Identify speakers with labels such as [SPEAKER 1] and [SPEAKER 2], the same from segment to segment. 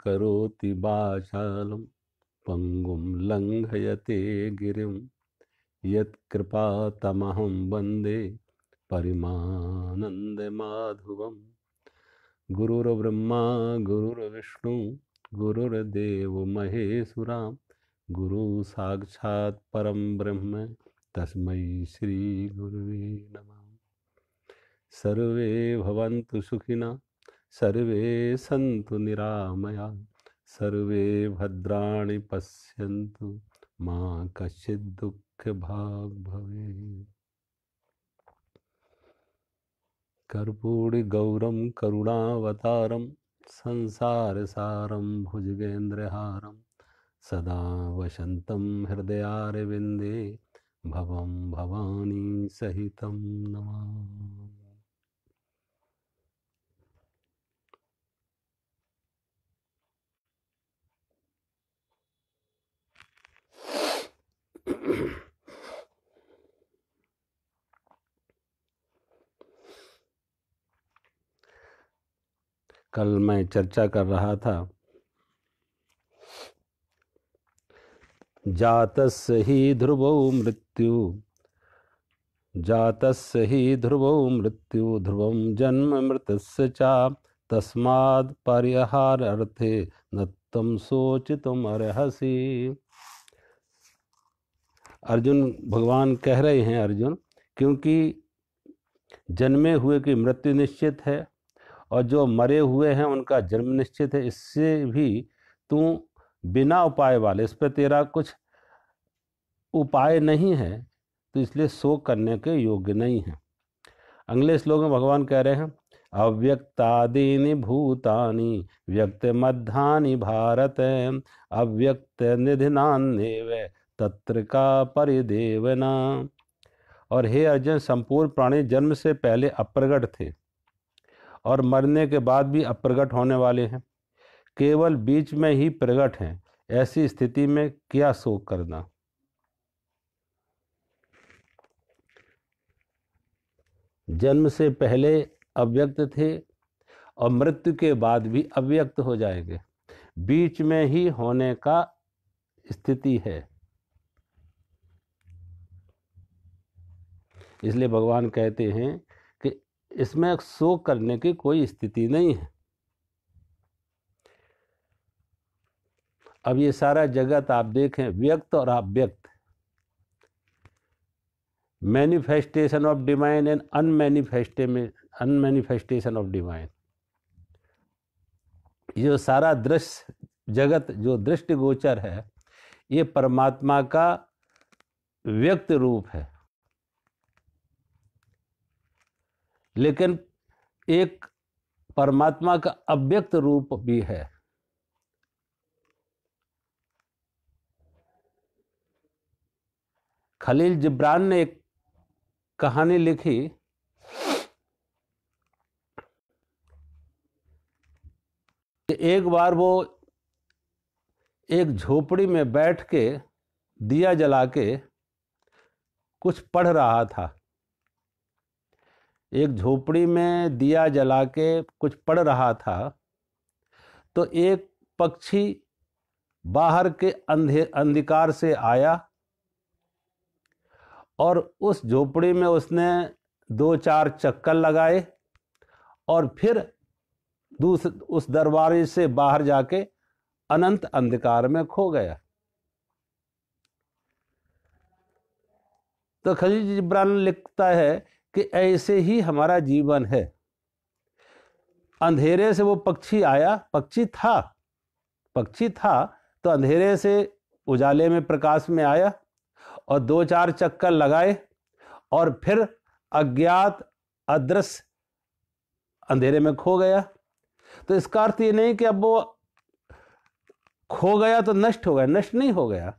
[SPEAKER 1] करोति बाचालं पङ्गुं लङ्घयते गिरिं यत्कृपातमहं वन्दे परिमानन्दमाधुवम् गुरुर्ब्रह्मा गुरुर्विष्णु गुरुर्देव महेश्वरां गुरुसाक्षात् परं ब्रह्म तस्मै श्रीगुरुवे नमः सर्वे भवन्तु सुखिना सर्वे सन्तु निरामया सर्वे भद्राणि पश्यन्तु मा कश्चित् दुःखभाग् भवेत् कर्पूरिगौरं करुणावतारं संसारसारं भुजगेन्द्रहारं सदा वसन्तं हृदयारविन्दे भवं भवानी सहितं नमामि कल मैं चर्चा कर रहा था जातस्य ही ध्रुव मृत्यु जातस्य ही ध्रुव मृत्यु ध्रुव जन्म मृतस्य चा तस्मात् परिहार अर्थे न तम सोचितुम अर्हसी अर्जुन भगवान कह रहे हैं अर्जुन क्योंकि जन्मे हुए की मृत्यु निश्चित है और जो मरे हुए हैं उनका जन्म निश्चित है इससे भी तू बिना उपाय वाले इस पर तेरा कुछ उपाय नहीं है तो इसलिए शोक करने के योग्य नहीं है अगले श्लोक में भगवान कह रहे हैं अव्यक्तादीनि भूतानि व्यक्त मध्यानि भारत अव्यक्त निधिनान्यव तत्र का परिदेवना और हे अर्जुन संपूर्ण प्राणी जन्म से पहले अप्रगट थे और मरने के बाद भी अप्रगट होने वाले हैं केवल बीच में ही प्रगट हैं ऐसी स्थिति में क्या शोक करना जन्म से पहले अव्यक्त थे और मृत्यु के बाद भी अव्यक्त हो जाएंगे बीच में ही होने का स्थिति है इसलिए भगवान कहते हैं कि इसमें शोक करने की कोई स्थिति नहीं है अब ये सारा जगत आप देखें व्यक्त और अव्यक्त manifestation of divine and unmanifest में अनमैनिफेस्टेशन ऑफ डिवाइन जो सारा दृश्य जगत जो दृष्टिगोचर है ये परमात्मा का व्यक्त रूप है लेकिन एक परमात्मा का अव्यक्त रूप भी है खलील जिब्रान ने एक कहानी लिखी एक बार वो एक झोपड़ी में बैठ के दिया जला के कुछ पढ़ रहा था एक झोपड़ी में दिया जला के कुछ पढ़ रहा था तो एक पक्षी बाहर के अंधे अंधकार से आया और उस झोपड़ी में उसने दो चार चक्कर लगाए और फिर दूस उस दरबारी से बाहर जाके अनंत अंधकार में खो गया तो खजी जिब्रान लिखता है कि ऐसे ही हमारा जीवन है अंधेरे से वो पक्षी आया पक्षी था पक्षी था तो अंधेरे से उजाले में प्रकाश में आया और दो चार चक्कर लगाए और फिर अज्ञात अदृश्य अंधेरे में खो गया तो इसका अर्थ ये नहीं कि अब वो खो गया तो नष्ट हो गया नष्ट नहीं हो गया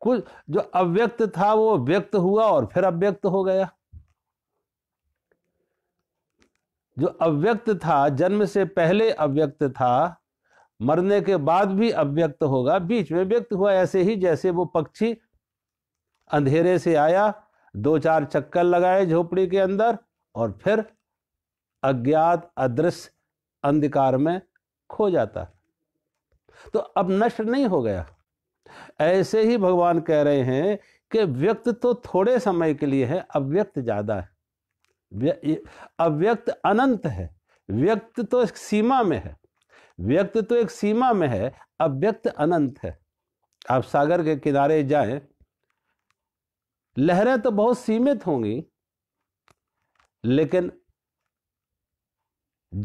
[SPEAKER 1] कुछ जो अव्यक्त था वो व्यक्त हुआ और फिर अव्यक्त हो गया जो अव्यक्त था जन्म से पहले अव्यक्त था मरने के बाद भी अव्यक्त होगा बीच में व्यक्त हुआ ऐसे ही जैसे वो पक्षी अंधेरे से आया दो चार चक्कर लगाए झोपड़ी के अंदर और फिर अज्ञात अदृश्य अंधकार में खो जाता तो अब नष्ट नहीं हो गया ऐसे ही भगवान कह रहे हैं कि व्यक्त तो थोड़े समय के लिए है अव्यक्त ज्यादा है अव्यक्त अनंत है व्यक्त तो एक सीमा में है व्यक्त तो एक सीमा में है अव्यक्त अनंत है आप सागर के किनारे जाएं लहरें तो बहुत सीमित होंगी लेकिन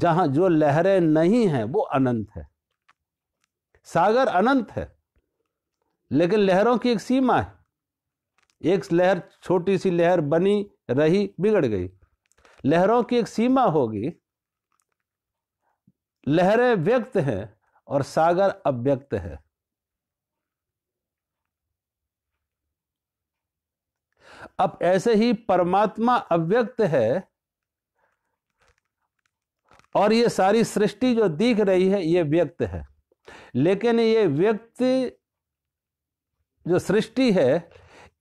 [SPEAKER 1] जहां जो लहरें नहीं हैं वो अनंत है सागर अनंत है लेकिन लहरों की एक सीमा है एक लहर छोटी सी लहर बनी रही बिगड़ गई लहरों की एक सीमा होगी लहरें व्यक्त हैं और सागर अव्यक्त है अब ऐसे ही परमात्मा अव्यक्त है और ये सारी सृष्टि जो दिख रही है ये व्यक्त है लेकिन ये व्यक्त जो सृष्टि है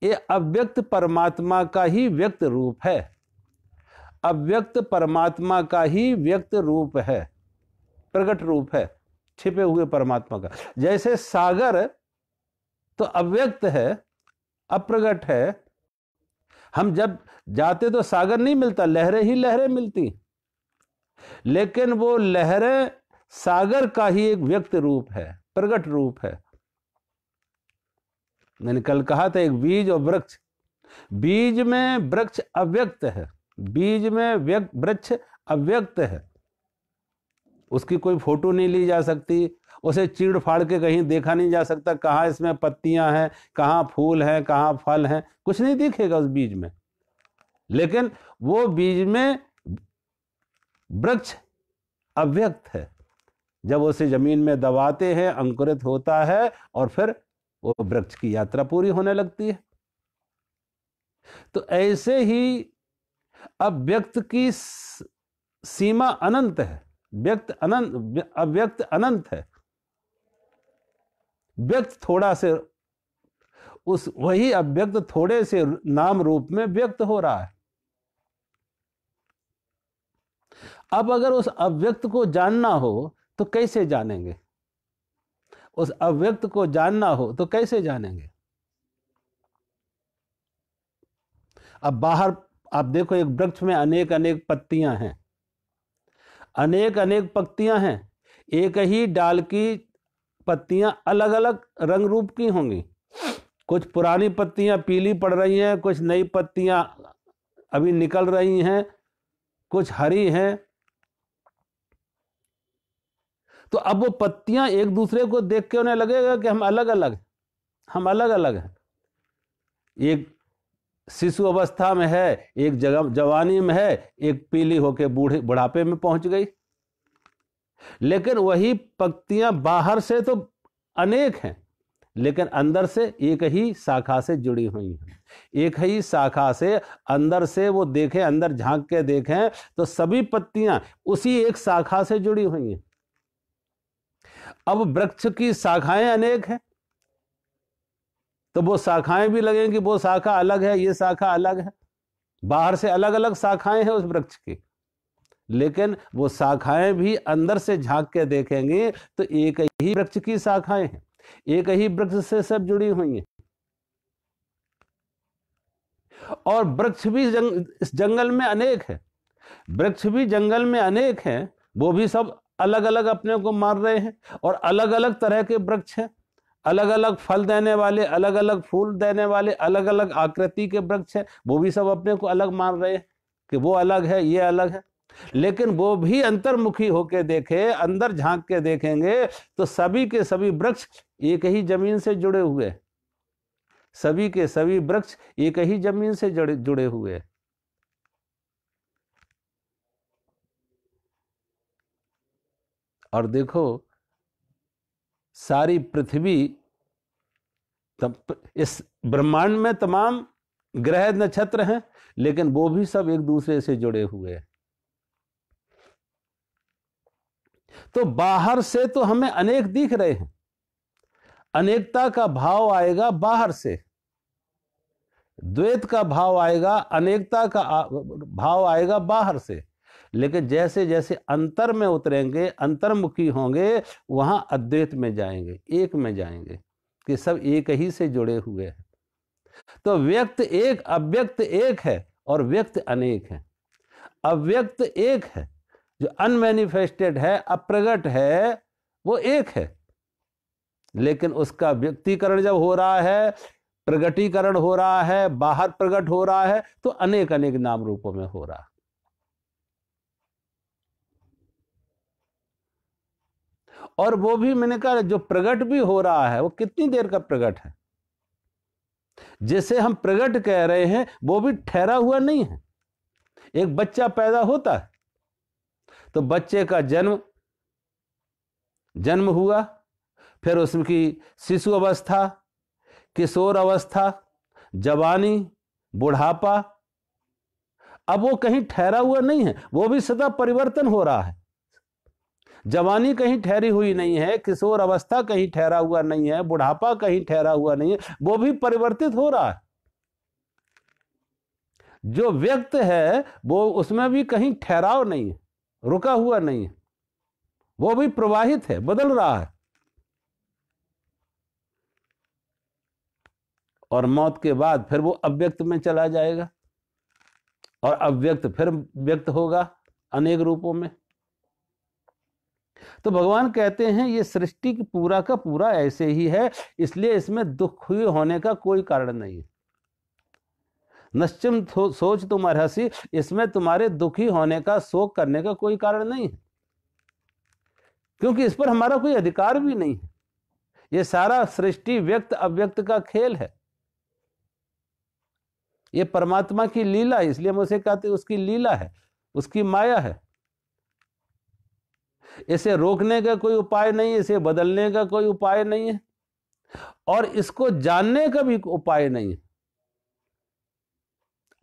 [SPEAKER 1] ये अव्यक्त परमात्मा का ही व्यक्त रूप है अव्यक्त परमात्मा का ही व्यक्त रूप है प्रकट रूप है छिपे हुए परमात्मा का जैसे सागर तो अव्यक्त है अप्रगट है हम जब जाते तो सागर नहीं मिलता लहरें ही लहरें मिलती लेकिन वो लहरें सागर का ही एक व्यक्त रूप है प्रगट रूप है मैंने कल कहा था एक बीज और वृक्ष बीज में वृक्ष अव्यक्त है बीज में व्यक्त वृक्ष अव्यक्त है उसकी कोई फोटो नहीं ली जा सकती उसे चीड़ फाड़ के कहीं देखा नहीं जा सकता कहाँ इसमें पत्तियां हैं कहाँ फूल हैं कहाँ फल हैं कुछ नहीं दिखेगा उस बीज में लेकिन वो बीज में वृक्ष अव्यक्त है जब उसे जमीन में दबाते हैं अंकुरित होता है और फिर वो वृक्ष की यात्रा पूरी होने लगती है तो ऐसे ही अब व्यक्त की सीमा अनंत है व्यक्त अनंत अव्यक्त अनंत है व्यक्त थोड़ा से उस वही अव्यक्त थोड़े से नाम रूप में व्यक्त हो रहा है अब अगर उस अव्यक्त को जानना हो तो कैसे जानेंगे उस अव्यक्त को जानना हो तो कैसे जानेंगे अब बाहर आप देखो एक वृक्ष में अनेक अनेक पत्तियां हैं अनेक अनेक पत्तियां हैं एक ही डाल की पत्तियां अलग अलग रंग रूप की होंगी कुछ पुरानी पत्तियां पीली पड़ रही हैं कुछ नई पत्तियां अभी निकल रही हैं कुछ हरी हैं तो अब वो पत्तियां एक दूसरे को देख के उन्हें लगेगा कि हम अलग अलग हम अलग अलग हैं एक शिशु अवस्था में है एक जगह जवानी में है एक पीली होके बूढ़े बुढ़ापे में पहुंच गई लेकिन वही पक्तियां बाहर से तो अनेक हैं लेकिन अंदर से एक ही शाखा से जुड़ी हुई हैं एक ही शाखा से अंदर से वो देखें अंदर झांक के देखें तो सभी पत्तियां उसी एक शाखा से जुड़ी हुई हैं अब वृक्ष की शाखाएं अनेक हैं तो वो शाखाएं भी लगेंगी वो शाखा अलग है ये शाखा अलग है बाहर से अलग अलग शाखाएं हैं उस वृक्ष की लेकिन वो शाखाएं भी अंदर से झांक के देखेंगे तो एक ही वृक्ष की शाखाएं हैं एक ही वृक्ष से सब जुड़ी हुई हैं और वृक्ष भी जंग, इस जंगल में अनेक है वृक्ष भी जंगल में अनेक हैं वो भी सब अलग अलग अपने को मार रहे हैं और अलग अलग तरह के वृक्ष हैं अलग अलग फल देने वाले अलग अलग फूल देने वाले अलग अलग आकृति के वृक्ष हैं वो भी सब अपने को अलग मान रहे हैं कि वो अलग है ये अलग है लेकिन वो भी अंतर्मुखी होके देखे अंदर झांक के देखेंगे तो सभी के सभी वृक्ष एक ही जमीन से जुड़े हुए सभी के सभी वृक्ष एक ही जमीन से जुड़े जुड़े हुए और देखो सारी पृथ्वी तब इस ब्रह्मांड में तमाम ग्रह नक्षत्र हैं लेकिन वो भी सब एक दूसरे से जुड़े हुए हैं तो बाहर से तो हमें अनेक दिख रहे हैं अनेकता का भाव आएगा बाहर से द्वैत का भाव आएगा अनेकता का भाव आएगा बाहर से लेकिन जैसे जैसे अंतर में उतरेंगे अंतर्मुखी होंगे वहाँ अद्वैत में जाएंगे एक में जाएंगे कि सब एक ही से जुड़े हुए हैं तो व्यक्त एक अव्यक्त एक है और व्यक्त अनेक है अव्यक्त एक है जो अनमैनिफेस्टेड है अप्रगट है वो एक है लेकिन उसका व्यक्तिकरण जब हो रहा है प्रगटीकरण हो रहा है बाहर प्रकट हो रहा है तो अनेक अनेक नाम रूपों में हो रहा है और वो भी मैंने कहा जो प्रगट भी हो रहा है वो कितनी देर का प्रगट है जैसे हम प्रगट कह रहे हैं वो भी ठहरा हुआ नहीं है एक बच्चा पैदा होता है तो बच्चे का जन्म जन्म हुआ फिर उसकी शिशु अवस्था किशोर अवस्था जवानी बुढ़ापा अब वो कहीं ठहरा हुआ नहीं है वो भी सदा परिवर्तन हो रहा है जवानी कहीं ठहरी हुई नहीं है किशोर अवस्था कहीं ठहरा हुआ नहीं है बुढ़ापा कहीं ठहरा हुआ नहीं है वो भी परिवर्तित हो रहा है जो व्यक्त है वो उसमें भी कहीं ठहराव नहीं है रुका हुआ नहीं है वो भी प्रवाहित है बदल रहा है और मौत के बाद फिर वो अव्यक्त में चला जाएगा और अव्यक्त फिर व्यक्त होगा अनेक रूपों में तो भगवान कहते हैं ये सृष्टि पूरा का पूरा ऐसे ही है इसलिए इसमें दुख हुए होने का कोई कारण नहीं है निश्चिम सोच तुम अरहसी इसमें तुम्हारे दुखी होने का शोक करने का कोई कारण नहीं है क्योंकि इस पर हमारा कोई अधिकार भी नहीं है ये सारा सृष्टि व्यक्त अव्यक्त का खेल है ये परमात्मा की लीला है इसलिए हम उसे कहते उसकी लीला है उसकी माया है इसे रोकने का कोई उपाय नहीं इसे बदलने का कोई उपाय नहीं है और इसको जानने का भी उपाय नहीं है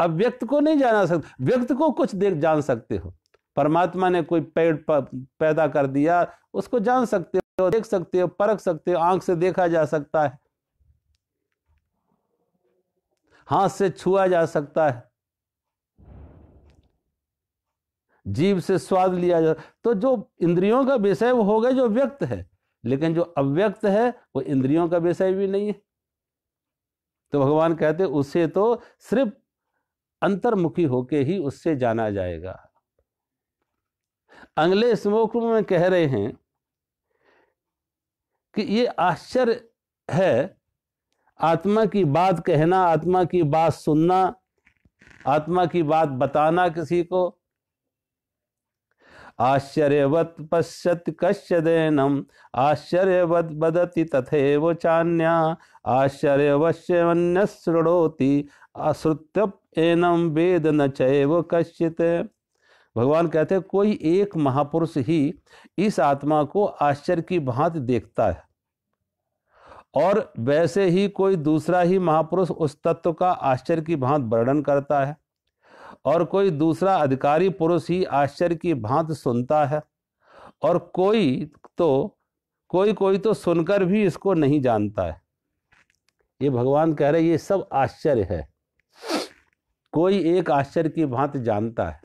[SPEAKER 1] अब व्यक्त को नहीं जाना सकते व्यक्त को कुछ देख जान सकते हो परमात्मा ने कोई पेड़ पैदा कर दिया उसको जान सकते हो देख सकते हो परख सकते हो आंख से देखा जा सकता है हाथ से छुआ जा सकता है जीव से स्वाद लिया जा तो जो इंद्रियों का विषय वो हो गए जो व्यक्त है लेकिन जो अव्यक्त है वो इंद्रियों का विषय भी नहीं है तो भगवान कहते उसे तो सिर्फ अंतर्मुखी होके ही उससे जाना जाएगा अगले श्लोक में कह रहे हैं कि ये आश्चर्य है आत्मा की बात कहना आत्मा की बात सुनना आत्मा की बात बताना किसी को आश्चर्यवत् पश्यति कश्चदेनम् आश्चर्यवत् वदति तथे चान्या आश्चर्यवश्यन्यः शृणोति अश्रुत्य एनम वेद न चैव कश्यत भगवान कहते हैं कोई एक महापुरुष ही इस आत्मा को आश्चर्य की भांति देखता है और वैसे ही कोई दूसरा ही महापुरुष उस तत्व का आश्चर्य की भांति वर्णन करता है और कोई दूसरा अधिकारी पुरुष ही आश्चर्य की भांत सुनता है और कोई तो कोई कोई तो सुनकर भी इसको नहीं जानता है ये भगवान कह रहे ये सब आश्चर्य है कोई एक आश्चर्य की भांत जानता है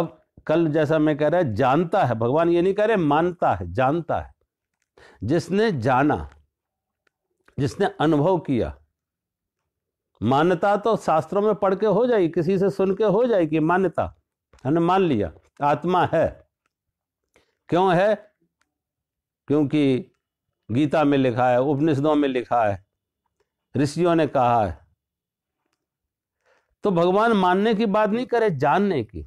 [SPEAKER 1] अब कल जैसा मैं कह रहा है जानता है भगवान ये नहीं कह रहे मानता है जानता है जिसने जाना जिसने अनुभव किया मान्यता तो शास्त्रों में पढ़ के हो जाएगी किसी से सुन के हो जाएगी मान्यता हमने मान लिया आत्मा है क्यों है क्योंकि गीता में लिखा है उपनिषदों में लिखा है ऋषियों ने कहा है तो भगवान मानने की बात नहीं करे जानने की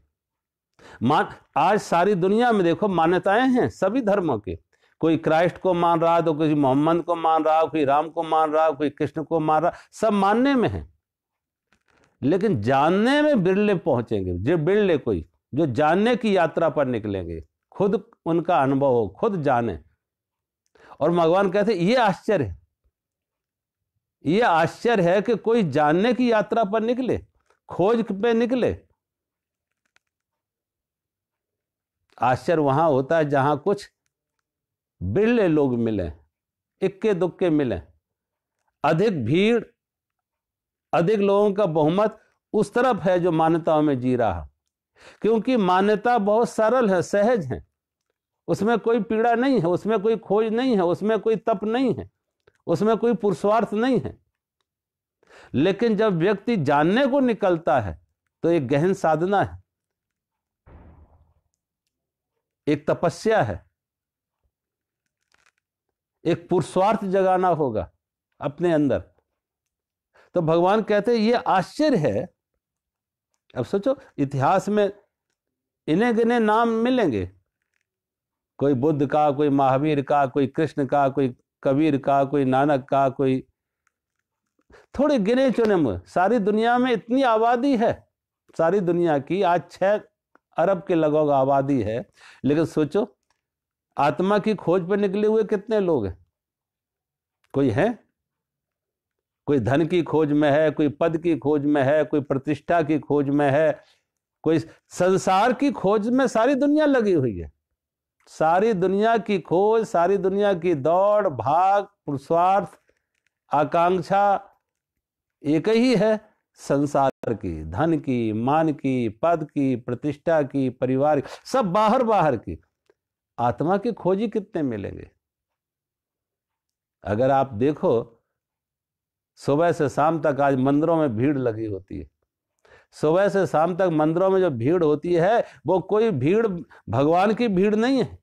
[SPEAKER 1] मान आज सारी दुनिया में देखो मान्यताएं हैं सभी धर्मों के कोई क्राइस्ट को मान रहा है तो कोई मोहम्मद को मान रहा है कोई राम को मान रहा है कोई कृष्ण को मान रहा सब मानने में है लेकिन जानने में बिरले पहुंचेंगे जो बिरले कोई जो जानने की यात्रा पर निकलेंगे खुद उनका अनुभव हो खुद जाने और भगवान कहते ये आश्चर्य ये आश्चर्य है कि कोई जानने की यात्रा पर निकले खोज पे निकले आश्चर्य वहां होता है जहां कुछ बिरले लोग मिले इक्के दुक्के मिले अधिक भीड़ अधिक लोगों का बहुमत उस तरफ है जो मान्यताओं में जी रहा क्योंकि मान्यता बहुत सरल है सहज है उसमें कोई पीड़ा नहीं है उसमें कोई खोज नहीं है उसमें कोई तप नहीं है उसमें कोई पुरुषार्थ नहीं है लेकिन जब व्यक्ति जानने को निकलता है तो एक गहन साधना है एक तपस्या है एक पुरुषार्थ जगाना होगा अपने अंदर तो भगवान कहते ये आश्चर्य है अब सोचो इतिहास में इन्हें गिने नाम मिलेंगे कोई बुद्ध का कोई महावीर का कोई कृष्ण का कोई कबीर का कोई नानक का कोई थोड़े गिने चुने में सारी दुनिया में इतनी आबादी है सारी दुनिया की आज छः अरब के लगभग आबादी है लेकिन सोचो आत्मा की खोज पर निकले हुए कितने लोग हैं कोई है कोई धन की खोज में है कोई पद की खोज में है कोई प्रतिष्ठा की खोज में है कोई संसार की खोज में सारी दुनिया लगी हुई है सारी दुनिया की खोज सारी दुनिया की दौड़ भाग पुरुषार्थ आकांक्षा एक ही है संसार की धन की मान की पद की प्रतिष्ठा की परिवार की सब बाहर बाहर की आत्मा की खोजी कितने मिलेंगे अगर आप देखो सुबह से शाम तक आज मंदिरों में भीड़ लगी होती है सुबह से शाम तक मंदिरों में जो भीड़ होती है वो कोई भीड़ भगवान की भीड़ नहीं है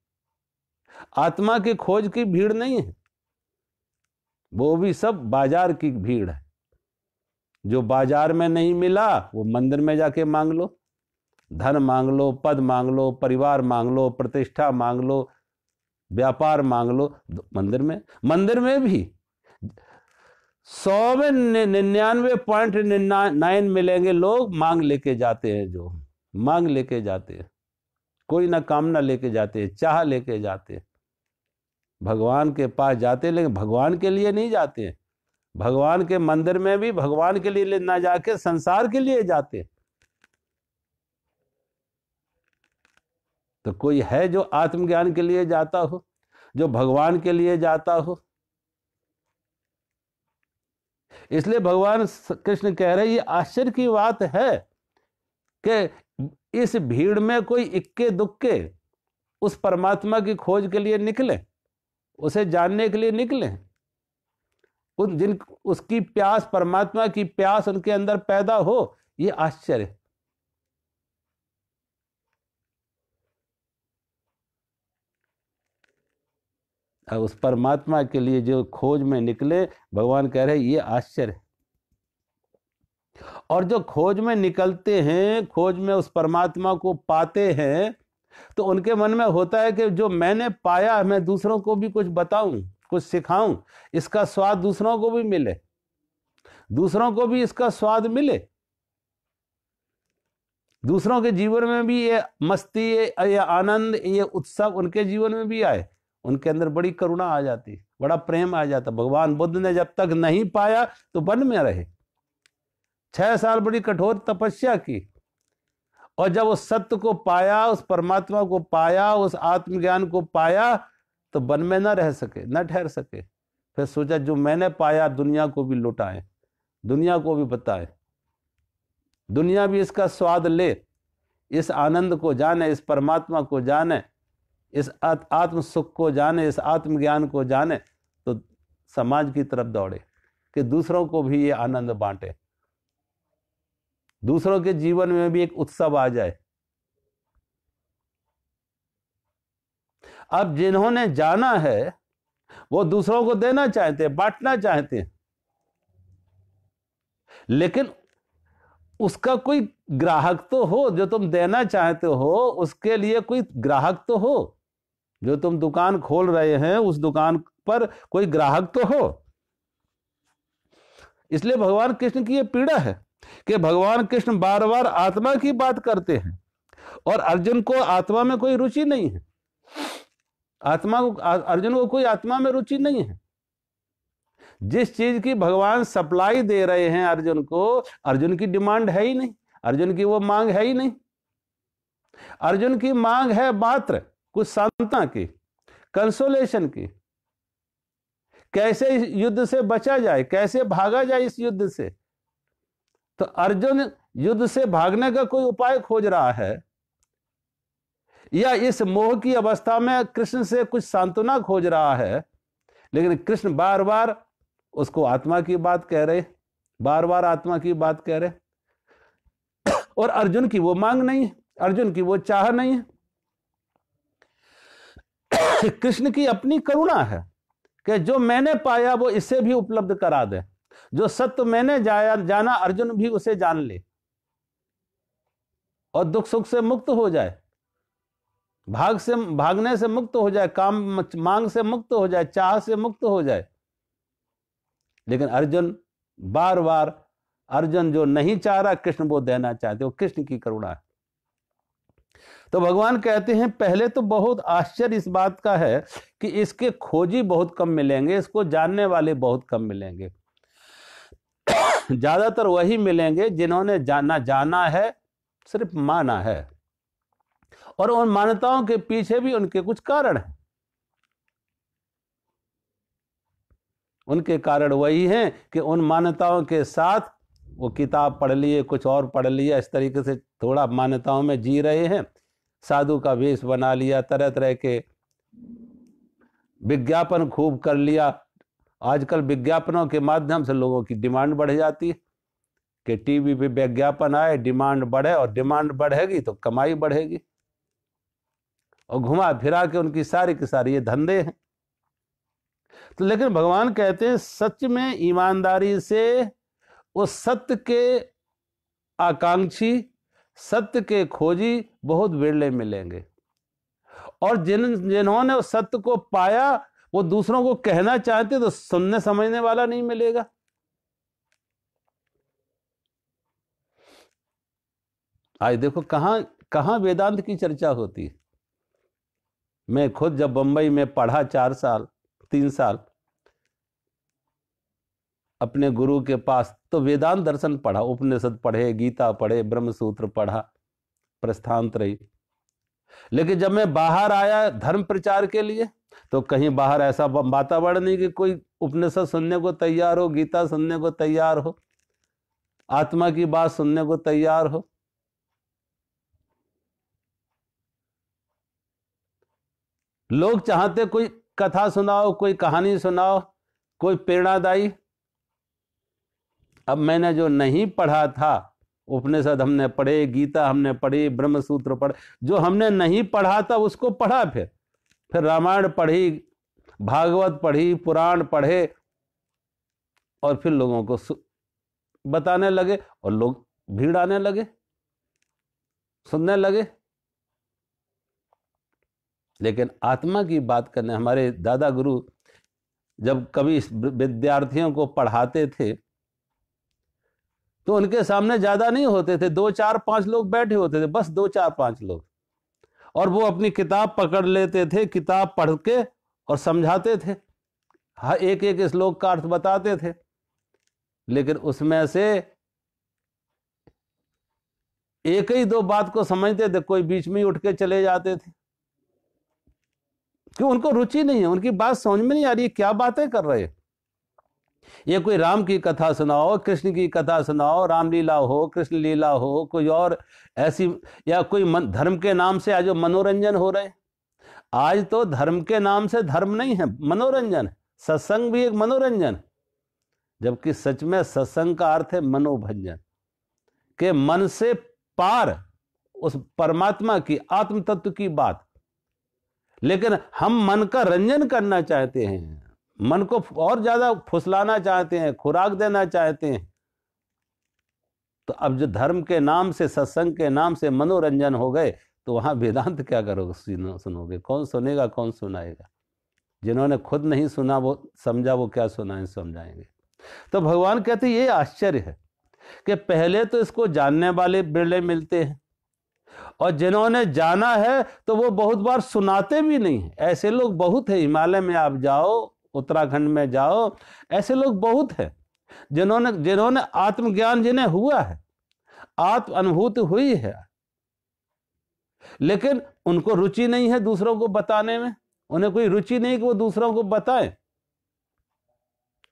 [SPEAKER 1] आत्मा की खोज की भीड़ नहीं है वो भी सब बाजार की भीड़ है जो बाजार में नहीं मिला वो मंदिर में जाके मांग लो धन मांग लो पद मांग लो परिवार मांग लो प्रतिष्ठा मांग लो व्यापार मांग लो मंदिर में मंदिर में भी सौ में निन्यानवे पॉइंट नाइन मिलेंगे लोग मांग लेके जाते हैं जो मांग लेके जाते हैं कोई ना कामना लेके जाते हैं चाह लेके जाते हैं भगवान के पास जाते हैं लेकिन भगवान के लिए नहीं जाते हैं भगवान के मंदिर में भी भगवान के लिए ना जाके संसार के लिए जाते हैं तो कोई है जो आत्मज्ञान के लिए जाता हो जो भगवान के लिए जाता हो इसलिए भगवान कृष्ण कह रहे ये आश्चर्य की बात है कि इस भीड़ में कोई इक्के दुक्के उस परमात्मा की खोज के लिए निकले उसे जानने के लिए निकले उन जिन उसकी प्यास परमात्मा की प्यास उनके अंदर पैदा हो ये आश्चर्य उस परमात्मा के लिए जो खोज में निकले भगवान कह रहे ये आश्चर्य और जो खोज में निकलते हैं खोज में उस परमात्मा को पाते हैं तो उनके मन में होता है कि जो मैंने पाया मैं दूसरों को भी कुछ बताऊं कुछ सिखाऊं इसका स्वाद दूसरों को भी मिले दूसरों को भी इसका स्वाद मिले दूसरों के जीवन में भी ये मस्ती ये आनंद ये उत्सव उनके जीवन में भी आए उनके अंदर बड़ी करुणा आ जाती बड़ा प्रेम आ जाता भगवान बुद्ध ने जब तक नहीं पाया तो वन में रहे छह साल बड़ी कठोर तपस्या की और जब उस सत्य को पाया उस परमात्मा को पाया उस आत्मज्ञान को पाया तो वन में न रह सके न ठहर सके फिर सोचा जो मैंने पाया दुनिया को भी लुटाए दुनिया को भी बताए दुनिया भी इसका स्वाद ले इस आनंद को जाने इस परमात्मा को जाने इस आत्म सुख को जाने इस आत्मज्ञान को जाने तो समाज की तरफ दौड़े कि दूसरों को भी ये आनंद बांटे दूसरों के जीवन में भी एक उत्सव आ जाए अब जिन्होंने जाना है वो दूसरों को देना चाहते हैं बांटना चाहते हैं लेकिन उसका कोई ग्राहक तो हो जो तुम देना चाहते हो उसके लिए कोई ग्राहक तो हो जो तुम दुकान खोल रहे हैं उस दुकान पर कोई ग्राहक तो हो इसलिए भगवान कृष्ण की यह पीड़ा है कि भगवान कृष्ण बार बार आत्मा की बात करते हैं और अर्जुन को आत्मा में कोई रुचि नहीं है आत्मा को अर्जुन को कोई आत्मा में रुचि नहीं है जिस चीज की भगवान सप्लाई दे रहे हैं अर्जुन को अर्जुन की डिमांड है ही नहीं अर्जुन की वो मांग है ही नहीं अर्जुन की मांग है मात्र कुछ सांत्वना की कंसोलेशन की कैसे युद्ध से बचा जाए कैसे भागा जाए इस युद्ध से तो अर्जुन युद्ध से भागने का कोई उपाय खोज रहा है या इस मोह की अवस्था में कृष्ण से कुछ सांत्वना खोज रहा है लेकिन कृष्ण बार बार उसको आत्मा की बात कह रहे बार बार आत्मा की बात कह रहे और अर्जुन की वो मांग नहीं अर्जुन की वो चाह नहीं है कृष्ण की अपनी करुणा है कि जो मैंने पाया वो इसे भी उपलब्ध करा दे जो सत्य मैंने जाया जाना अर्जुन भी उसे जान ले और दुख सुख से मुक्त हो जाए भाग से भागने से मुक्त हो जाए काम मांग से मुक्त हो जाए चाह से मुक्त हो जाए लेकिन अर्जुन बार बार अर्जुन जो नहीं चाह रहा कृष्ण वो देना चाहते वो कृष्ण की करुणा है तो भगवान कहते हैं पहले तो बहुत आश्चर्य इस बात का है कि इसके खोजी बहुत कम मिलेंगे इसको जानने वाले बहुत कम मिलेंगे ज़्यादातर वही मिलेंगे जिन्होंने जाना जाना है सिर्फ माना है और उन मान्यताओं के पीछे भी उनके कुछ कारण हैं उनके कारण वही हैं कि उन मान्यताओं के साथ वो किताब पढ़ लिए कुछ और पढ़ लिया इस तरीके से थोड़ा मान्यताओं में जी रहे हैं साधु का वेश बना लिया तरह तरह के विज्ञापन खूब कर लिया आजकल विज्ञापनों के माध्यम से लोगों की डिमांड बढ़ जाती है कि टीवी पे विज्ञापन आए डिमांड बढ़े और डिमांड बढ़ेगी तो कमाई बढ़ेगी और घुमा फिरा के उनकी सारी की सारी ये धंधे हैं तो लेकिन भगवान कहते हैं सच में ईमानदारी से वो सत्य के आकांक्षी सत्य के खोजी बहुत विरले मिलेंगे और जिन जिन्होंने उस सत्य को पाया वो दूसरों को कहना चाहते तो सुनने समझने वाला नहीं मिलेगा आज देखो कहां कहां वेदांत की चर्चा होती है मैं खुद जब बंबई में पढ़ा चार साल तीन साल अपने गुरु के पास तो वेदांत दर्शन पढ़ा उपनिषद पढ़े गीता पढ़े ब्रह्मसूत्र पढ़ा प्रस्थांत रही लेकिन जब मैं बाहर आया धर्म प्रचार के लिए तो कहीं बाहर ऐसा वातावरण नहीं कि कोई उपनिषद सुनने को तैयार हो गीता सुनने को तैयार हो आत्मा की बात सुनने को तैयार हो लोग चाहते कोई कथा सुनाओ कोई कहानी सुनाओ कोई प्रेरणादायी अब मैंने जो नहीं पढ़ा था उपनिषद हमने पढ़े गीता हमने पढ़ी ब्रह्मसूत्र पढ़े जो हमने नहीं पढ़ा था उसको पढ़ा फिर फिर रामायण पढ़ी भागवत पढ़ी पुराण पढ़े और फिर लोगों को बताने लगे और लोग भीड़ आने लगे सुनने लगे लेकिन आत्मा की बात करने हमारे दादा गुरु जब कभी विद्यार्थियों को पढ़ाते थे तो उनके सामने ज़्यादा नहीं होते थे दो चार पांच लोग बैठे होते थे बस दो चार पांच लोग और वो अपनी किताब पकड़ लेते थे किताब पढ़ के और समझाते थे हर एक एक श्लोक का अर्थ बताते थे लेकिन उसमें से एक ही दो बात को समझते थे कोई बीच में ही उठ के चले जाते थे क्यों उनको रुचि नहीं है उनकी बात समझ में नहीं आ रही क्या बातें कर रहे हैं ये कोई राम की कथा सुनाओ कृष्ण की कथा सुनाओ रामलीला हो कृष्ण लीला हो कोई और ऐसी या कोई मन, धर्म के नाम से आज मनोरंजन हो रहे आज तो धर्म के नाम से धर्म नहीं है मनोरंजन सत्संग भी एक मनोरंजन जबकि सच में सत्संग का अर्थ है मनोभंजन के मन से पार उस परमात्मा की आत्म तत्व की बात लेकिन हम मन का रंजन करना चाहते हैं मन को और ज्यादा फुसलाना चाहते हैं खुराक देना चाहते हैं तो अब जो धर्म के नाम से सत्संग के नाम से मनोरंजन हो गए तो वहां वेदांत क्या करोगे सुनोगे कौन सुनेगा कौन सुनाएगा जिन्होंने खुद नहीं सुना वो समझा वो क्या सुनाए समझाएंगे तो भगवान कहते ये आश्चर्य है कि पहले तो इसको जानने वाले बिरले मिलते हैं और जिन्होंने जाना है तो वो बहुत बार सुनाते भी नहीं ऐसे लोग बहुत है हिमालय में आप जाओ उत्तराखंड में जाओ ऐसे लोग बहुत हैं जिन्होंने जिन्होंने आत्मज्ञान जिन्हें हुआ है आत्म अनुभूत हुई है लेकिन उनको रुचि नहीं है दूसरों को बताने में उन्हें कोई रुचि नहीं कि वो दूसरों को बताएं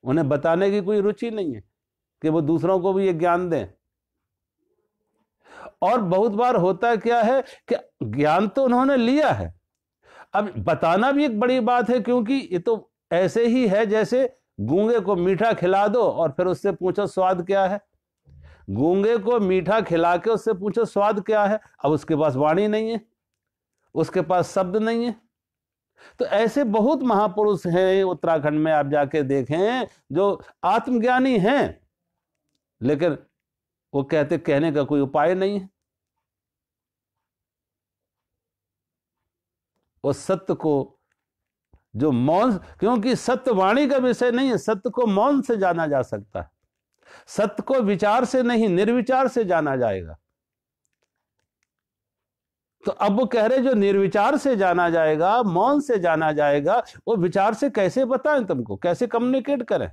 [SPEAKER 1] उन्हें बताने की कोई रुचि नहीं है कि वो दूसरों को भी ये ज्ञान दें और बहुत बार होता क्या है कि ज्ञान तो उन्होंने लिया है अब बताना भी एक बड़ी बात है क्योंकि ये तो ऐसे ही है जैसे गूंगे को मीठा खिला दो और फिर उससे पूछो स्वाद क्या है गूंगे को मीठा खिला के उससे पूछो स्वाद क्या है अब उसके पास वाणी नहीं है उसके पास शब्द नहीं है तो ऐसे बहुत महापुरुष हैं उत्तराखंड में आप जाके देखें जो आत्मज्ञानी हैं लेकिन वो कहते कहने का कोई उपाय नहीं है वो सत्य को जो मौन क्योंकि सत्य वाणी का विषय नहीं है सत्य को मौन से जाना जा सकता है सत्य को विचार से नहीं निर्विचार से जाना जाएगा तो अब वो कह रहे जो निर्विचार से जाना जाएगा मौन से जाना जाएगा वो विचार से कैसे बताएं तुमको कैसे कम्युनिकेट करें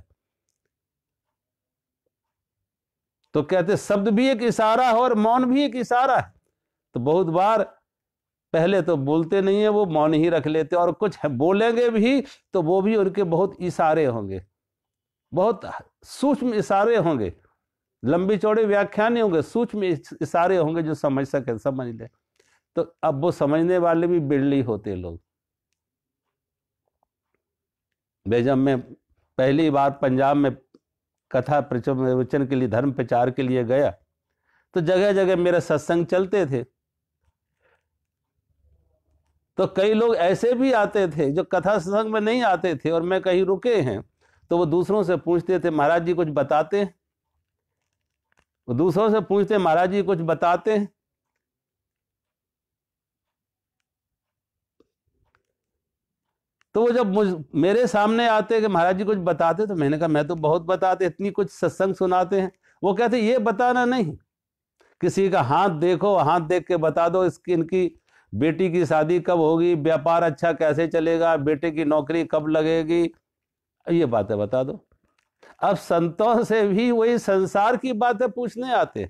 [SPEAKER 1] तो कहते शब्द भी एक इशारा है और मौन भी एक इशारा है तो बहुत बार पहले तो बोलते नहीं है वो मौन ही रख लेते और कुछ बोलेंगे भी तो वो भी उनके बहुत इशारे होंगे बहुत सूक्ष्म इशारे होंगे लंबी चौड़ी व्याख्या नहीं होंगे सूक्ष्म इशारे होंगे जो समझ सके समझ ले तो अब वो समझने वाले भी बिरली होते लोग बेजम जब मैं पहली बार पंजाब में कथा प्रवचन के लिए धर्म प्रचार के लिए गया तो जगह जगह मेरे सत्संग चलते थे तो कई लोग ऐसे भी आते थे जो कथा सत्संग में नहीं आते थे और मैं कहीं रुके हैं तो वो दूसरों से पूछते थे महाराज जी कुछ बताते वो दूसरों से पूछते महाराज जी कुछ बताते तो वो जब मुझ मेरे सामने आते कि महाराज जी कुछ बताते तो मैंने कहा मैं तो बहुत बताते इतनी कुछ सत्संग सुनाते हैं वो कहते ये बताना नहीं किसी का हाथ देखो हाथ देख के बता दो इसकी इनकी बेटी की शादी कब होगी व्यापार अच्छा कैसे चलेगा बेटे की नौकरी कब लगेगी ये बातें बता दो अब संतों से भी वही संसार की बातें पूछने आते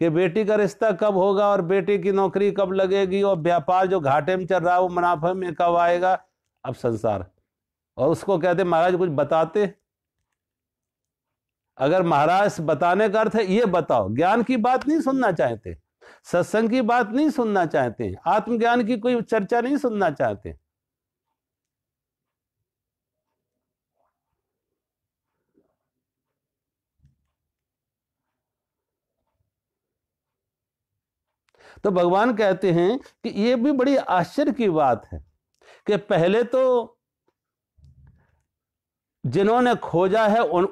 [SPEAKER 1] कि बेटी का रिश्ता कब होगा और बेटी की नौकरी कब लगेगी और व्यापार जो घाटे में चल रहा है वो मुनाफे में कब आएगा अब संसार और उसको कहते महाराज कुछ बताते अगर महाराज बताने का अर्थ है ये बताओ ज्ञान की बात नहीं सुनना चाहते सत्संग की बात नहीं सुनना चाहते हैं आत्मज्ञान की कोई चर्चा नहीं सुनना चाहते तो भगवान कहते हैं कि यह भी बड़ी आश्चर्य की बात है कि पहले तो जिन्होंने खोजा है उन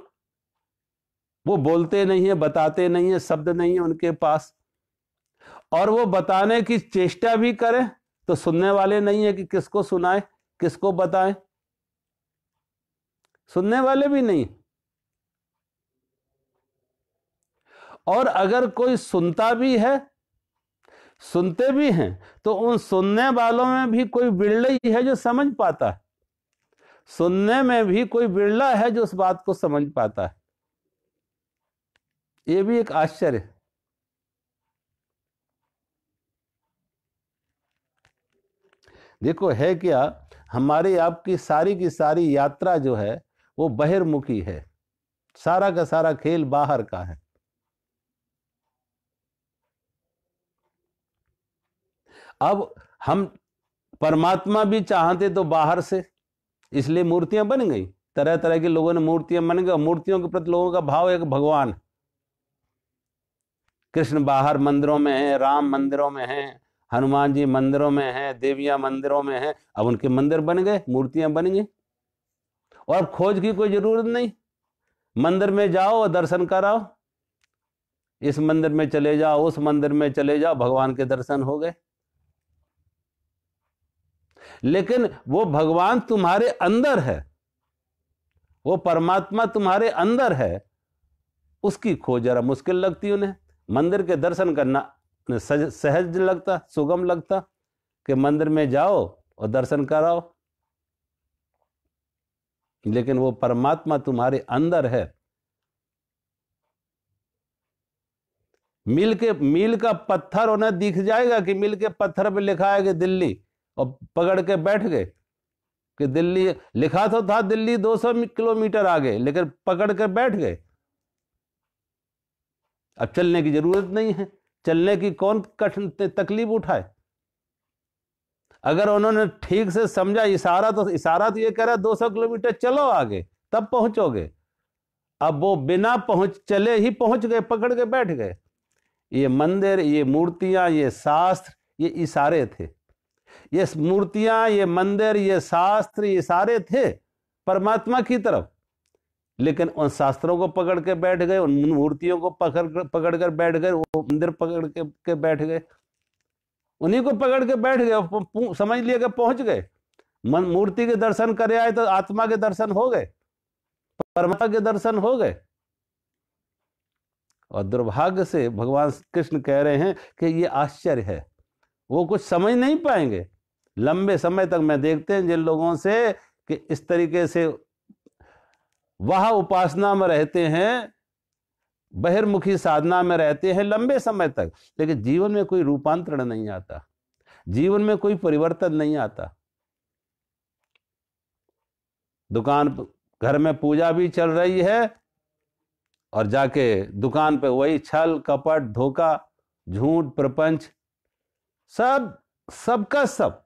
[SPEAKER 1] वो बोलते नहीं है बताते नहीं है शब्द नहीं है उनके पास और वो बताने की चेष्टा भी करें तो सुनने वाले नहीं है कि किसको सुनाए किसको बताएं सुनने वाले भी नहीं और अगर कोई सुनता भी है सुनते भी हैं तो उन सुनने वालों में भी कोई बिरला ही है जो समझ पाता है सुनने में भी कोई बिरला है जो उस बात को समझ पाता है ये भी एक आश्चर्य देखो है क्या हमारे आपकी सारी की सारी यात्रा जो है वो बहिर्मुखी है सारा का सारा खेल बाहर का है अब हम परमात्मा भी चाहते तो बाहर से इसलिए मूर्तियां बन गई तरह तरह के लोगों ने मूर्तियां बन गई मूर्तियों के प्रति लोगों का भाव एक भगवान कृष्ण बाहर मंदिरों में है राम मंदिरों में है हनुमान जी मंदिरों में हैं देवियां मंदिरों में हैं अब उनके मंदिर बन गए मूर्तियां बन गई और अब खोज की कोई जरूरत नहीं मंदिर में जाओ और दर्शन कराओ इस मंदिर में चले जाओ उस मंदिर में चले जाओ भगवान के दर्शन हो गए लेकिन वो भगवान तुम्हारे अंदर है वो परमात्मा तुम्हारे अंदर है उसकी खोज जरा मुश्किल लगती उन्हें मंदिर के दर्शन करना सज, सहज लगता सुगम लगता कि मंदिर में जाओ और दर्शन कराओ लेकिन वो परमात्मा तुम्हारे अंदर है मिल के मिल का पत्थर उन्हें दिख जाएगा कि मिल के पत्थर पे लिखा है कि दिल्ली और पकड़ के बैठ गए कि दिल्ली लिखा तो था दिल्ली 200 किलोमीटर आगे लेकिन पकड़ के बैठ गए अब चलने की जरूरत नहीं है चलने की कौन कठिन तकलीफ उठाए अगर उन्होंने ठीक से समझा इशारा तो इशारा तो ये कह रहा है दो सौ किलोमीटर चलो आगे तब पहुंचोगे अब वो बिना पहुंच चले ही पहुंच गए पकड़ के बैठ गए ये मंदिर ये मूर्तियां ये शास्त्र ये इशारे थे ये मूर्तियां ये मंदिर ये शास्त्र ये इशारे थे परमात्मा की तरफ लेकिन उन शास्त्रों को पकड़ के बैठ गए उन मूर्तियों को पकड़ पकड़ कर बैठ गए वो मंदिर पकड़ के, के बैठ गए उन्हीं को पकड़ के बैठ गए समझ लिए कि पहुंच गए मन मूर्ति के दर्शन करे आए तो आत्मा के दर्शन हो गए परमा के दर्शन हो गए और दुर्भाग्य से भगवान कृष्ण कह रहे हैं कि ये आश्चर्य है वो कुछ समझ नहीं पाएंगे लंबे समय तक मैं देखते हैं जिन लोगों से कि इस तरीके से वह उपासना में रहते हैं बहिर्मुखी साधना में रहते हैं लंबे समय तक लेकिन जीवन में कोई रूपांतरण नहीं आता जीवन में कोई परिवर्तन नहीं आता दुकान घर में पूजा भी चल रही है और जाके दुकान पे वही छल कपट धोखा झूठ प्रपंच सब सबका सब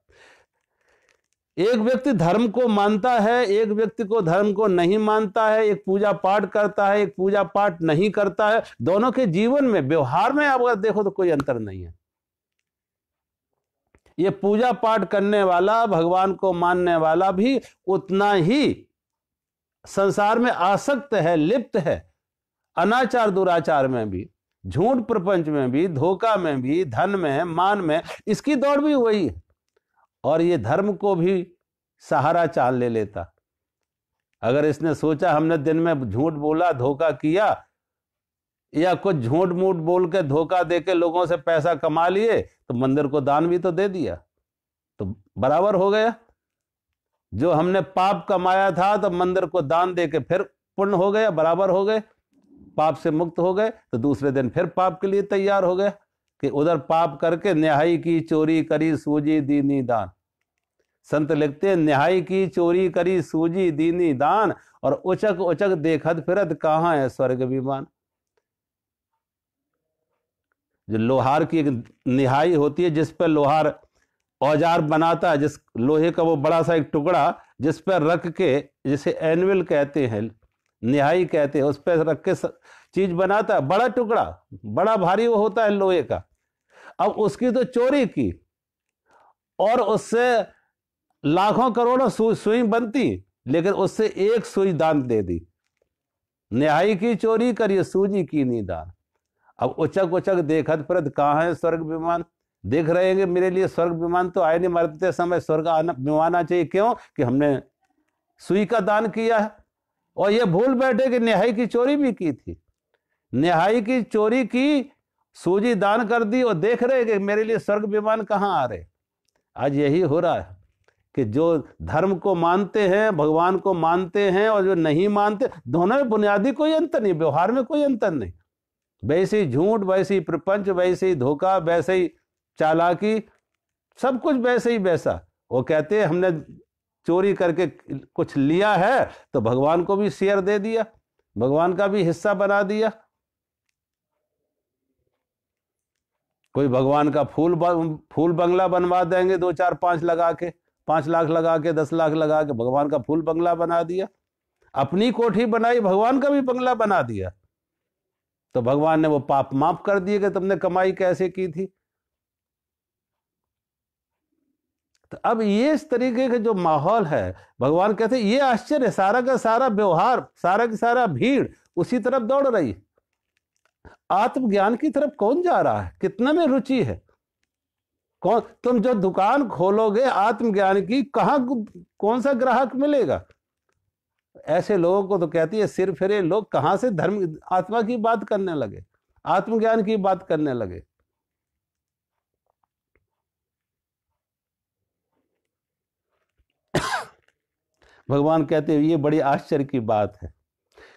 [SPEAKER 1] एक व्यक्ति धर्म को मानता है एक व्यक्ति को धर्म को नहीं मानता है एक पूजा पाठ करता है एक पूजा पाठ नहीं करता है दोनों के जीवन में व्यवहार में अगर देखो तो कोई अंतर नहीं है ये पूजा पाठ करने वाला भगवान को मानने वाला भी उतना ही संसार में आसक्त है लिप्त है अनाचार दुराचार में भी झूठ प्रपंच में भी धोखा में भी धन में मान में इसकी दौड़ भी वही है और ये धर्म को भी सहारा चाल ले लेता अगर इसने सोचा हमने दिन में झूठ बोला धोखा किया या कुछ झूठ मूठ बोल के धोखा दे के लोगों से पैसा कमा लिए तो मंदिर को दान भी तो दे दिया तो बराबर हो गया जो हमने पाप कमाया था तो मंदिर को दान दे के फिर पुण्य हो गया बराबर हो गए पाप से मुक्त हो गए तो दूसरे दिन फिर पाप के लिए तैयार हो गया कि उधर पाप करके न्याय की चोरी करी सूजी दीनी दान संत लिखते हैं न्याय की चोरी करी सूजी दीनी दान और उचक उचक देखत फिरत कहाँ है स्वर्ग विमान जो लोहार की एक निहाई होती है जिस पर लोहार औजार बनाता है जिस लोहे का वो बड़ा सा एक टुकड़ा जिस पर रख के जिसे एनविल कहते हैं निहाई कहते हैं उस पर रख के चीज बनाता है बड़ा टुकड़ा बड़ा भारी वो होता है लोहे का अब उसकी तो चोरी की और उससे लाखों करोड़ों सुई बनती लेकिन उससे एक सुई दान दे दी न्याय की चोरी करिए सूजी की नहीं दान अब उचक उचक देखत प्रद कहाँ है स्वर्ग विमान देख रहे हैं कि मेरे लिए स्वर्ग विमान तो आए नहीं मरते समय स्वर्ग आना चाहिए क्यों कि हमने सुई का दान किया है और ये भूल बैठे कि न्याय की चोरी भी की थी न्याय की चोरी की सूजी दान कर दी और देख रहे कि मेरे लिए स्वर्ग विमान कहाँ आ रहे आज यही हो रहा है कि जो धर्म को मानते हैं भगवान को मानते हैं और जो नहीं मानते दोनों में बुनियादी कोई अंतर नहीं व्यवहार में कोई अंतर नहीं वैसे ही झूठ वैसे ही प्रपंच वैसे ही धोखा वैसे ही चालाकी सब कुछ वैसे ही वैसा वो कहते हैं हमने चोरी करके कुछ लिया है तो भगवान को भी शेयर दे दिया भगवान का भी हिस्सा बना दिया कोई भगवान का फूल फूल बंगला बनवा देंगे दो चार पांच लगा के पांच लाख लगा के दस लाख लगा के भगवान का फूल बंगला बना दिया अपनी कोठी बनाई भगवान का भी बंगला बना दिया तो भगवान ने वो पाप माफ कर दिए कि तुमने कमाई कैसे की थी तो अब ये इस तरीके का जो माहौल है भगवान कहते ये आश्चर्य सारा का सारा व्यवहार सारा का सारा भीड़ उसी तरफ दौड़ रही है आत्मज्ञान की तरफ कौन जा रहा है कितने में रुचि है कौन तुम जो दुकान खोलोगे आत्मज्ञान की कहाँ कौन सा ग्राहक मिलेगा ऐसे लोगों को तो कहती है सिर फिरे लोग कहाँ से धर्म आत्मा की बात करने लगे आत्मज्ञान की बात करने लगे भगवान कहते हैं ये बड़ी आश्चर्य की बात है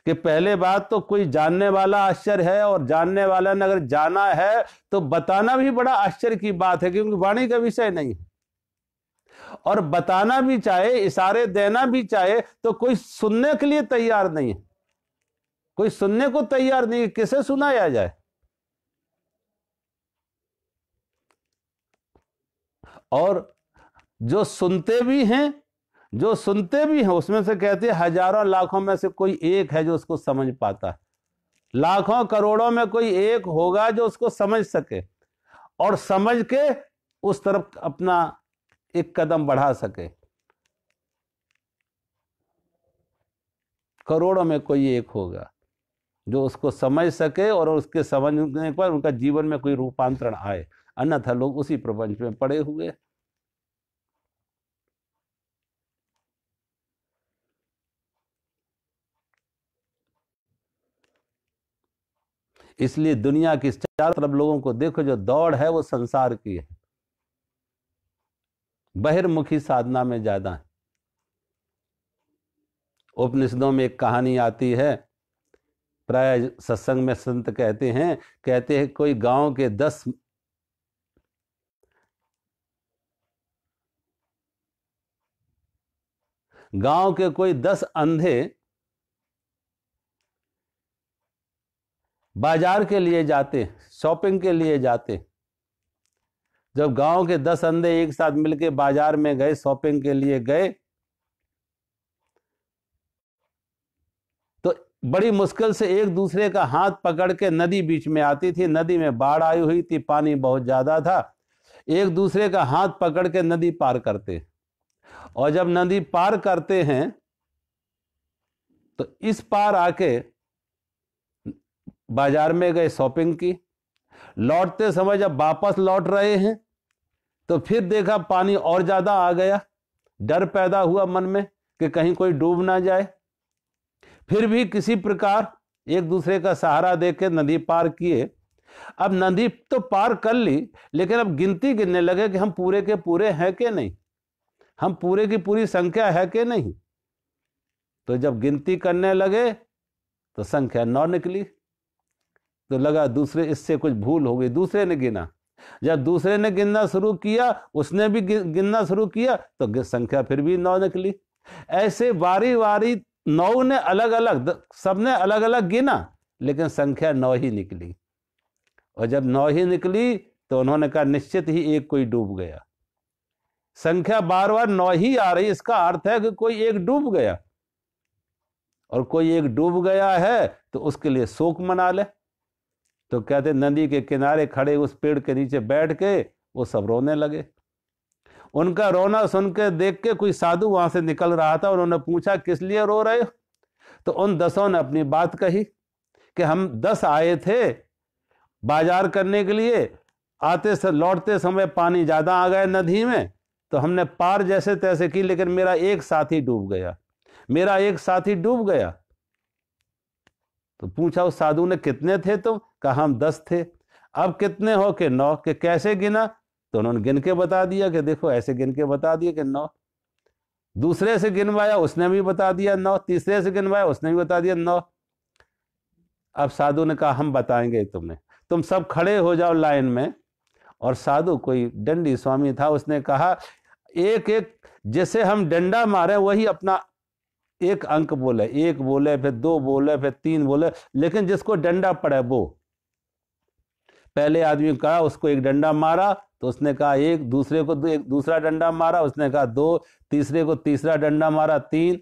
[SPEAKER 1] कि पहले बात तो कोई जानने वाला आश्चर्य है और जानने वाला ने अगर जाना है तो बताना भी बड़ा आश्चर्य की बात है क्योंकि वाणी का विषय नहीं है और बताना भी चाहे इशारे देना भी चाहे तो कोई सुनने के लिए तैयार नहीं है कोई सुनने को तैयार नहीं किसे सुनाया जाए और जो सुनते भी हैं जो सुनते भी हैं उसमें से कहते हैं हजारों लाखों में से कोई एक है जो उसको समझ पाता है लाखों करोड़ों में कोई एक होगा जो उसको समझ सके और समझ के उस तरफ अपना एक कदम बढ़ा सके करोड़ों में कोई एक होगा जो उसको समझ सके और उसके समझने पर उनका जीवन में कोई रूपांतरण आए अन्यथा लोग उसी प्रपंच में पड़े हुए इसलिए दुनिया की चारों तरफ लोगों को देखो जो दौड़ है वो संसार की है बहिर्मुखी साधना में ज्यादा है उपनिषदों में एक कहानी आती है प्राय सत्संग में संत कहते हैं कहते हैं कोई गांव के दस गांव के कोई दस अंधे बाजार के लिए जाते शॉपिंग के लिए जाते जब गांव के दस अंधे एक साथ मिलके बाजार में गए शॉपिंग के लिए गए तो बड़ी मुश्किल से एक दूसरे का हाथ पकड़ के नदी बीच में आती थी नदी में बाढ़ आई हुई थी पानी बहुत ज्यादा था एक दूसरे का हाथ पकड़ के नदी पार करते और जब नदी पार करते हैं तो इस पार आके बाजार में गए शॉपिंग की लौटते समय जब वापस लौट रहे हैं तो फिर देखा पानी और ज्यादा आ गया डर पैदा हुआ मन में कि कहीं कोई डूब ना जाए फिर भी किसी प्रकार एक दूसरे का सहारा देके नदी पार किए अब नदी तो पार कर ली लेकिन अब गिनती गिनने लगे कि हम पूरे के पूरे हैं कि नहीं हम पूरे की पूरी संख्या है कि नहीं तो जब गिनती करने लगे तो संख्या नौ निकली तो लगा दूसरे इससे कुछ भूल हो गई दूसरे ने गिना जब दूसरे ने गिनना शुरू किया उसने भी गिनना शुरू किया तो संख्या फिर भी नौ निकली ऐसे बारी बारी नौ ने अलग अलग सबने अलग अलग गिना लेकिन संख्या नौ ही निकली और जब नौ ही निकली तो उन्होंने कहा निश्चित ही एक कोई डूब गया संख्या बार बार नौ ही आ रही इसका अर्थ है कि कोई एक डूब गया और कोई एक डूब गया है तो उसके लिए शोक मना ले तो कहते नदी के किनारे खड़े उस पेड़ के नीचे बैठ के वो सब रोने लगे उनका रोना सुन के देख के कोई साधु वहां से निकल रहा था उन्होंने पूछा किस लिए रो रहे हो तो उन दसों ने अपनी बात कही कि हम दस आए थे बाजार करने के लिए आते से लौटते समय पानी ज़्यादा आ गया नदी में तो हमने पार जैसे तैसे की लेकिन मेरा एक साथी डूब गया मेरा एक साथी डूब गया तो पूछा उस साधु ने कितने थे तुम तो कहा हम दस थे अब कितने हो के नौ के कैसे गिना तो उन्होंने गिन के बता दिया कि देखो ऐसे गिन के बता दिया कि नौ दूसरे से गिनवाया उसने भी बता दिया नौ तीसरे से गिनवाया उसने भी बता दिया नौ अब साधु ने कहा हम बताएंगे तुम्हें तुम सब खड़े हो जाओ लाइन में और साधु कोई डंडी स्वामी था उसने कहा एक एक जैसे हम डंडा मारे वही अपना एक अंक बोले एक बोले फिर दो बोले फिर तीन बोले लेकिन जिसको डंडा पड़े वो पहले आदमी कहा उसको एक डंडा मारा तो उसने कहा एक दूसरे को एक दूसरा डंडा मारा उसने कहा दो तीसरे को तीसरा डंडा मारा तीन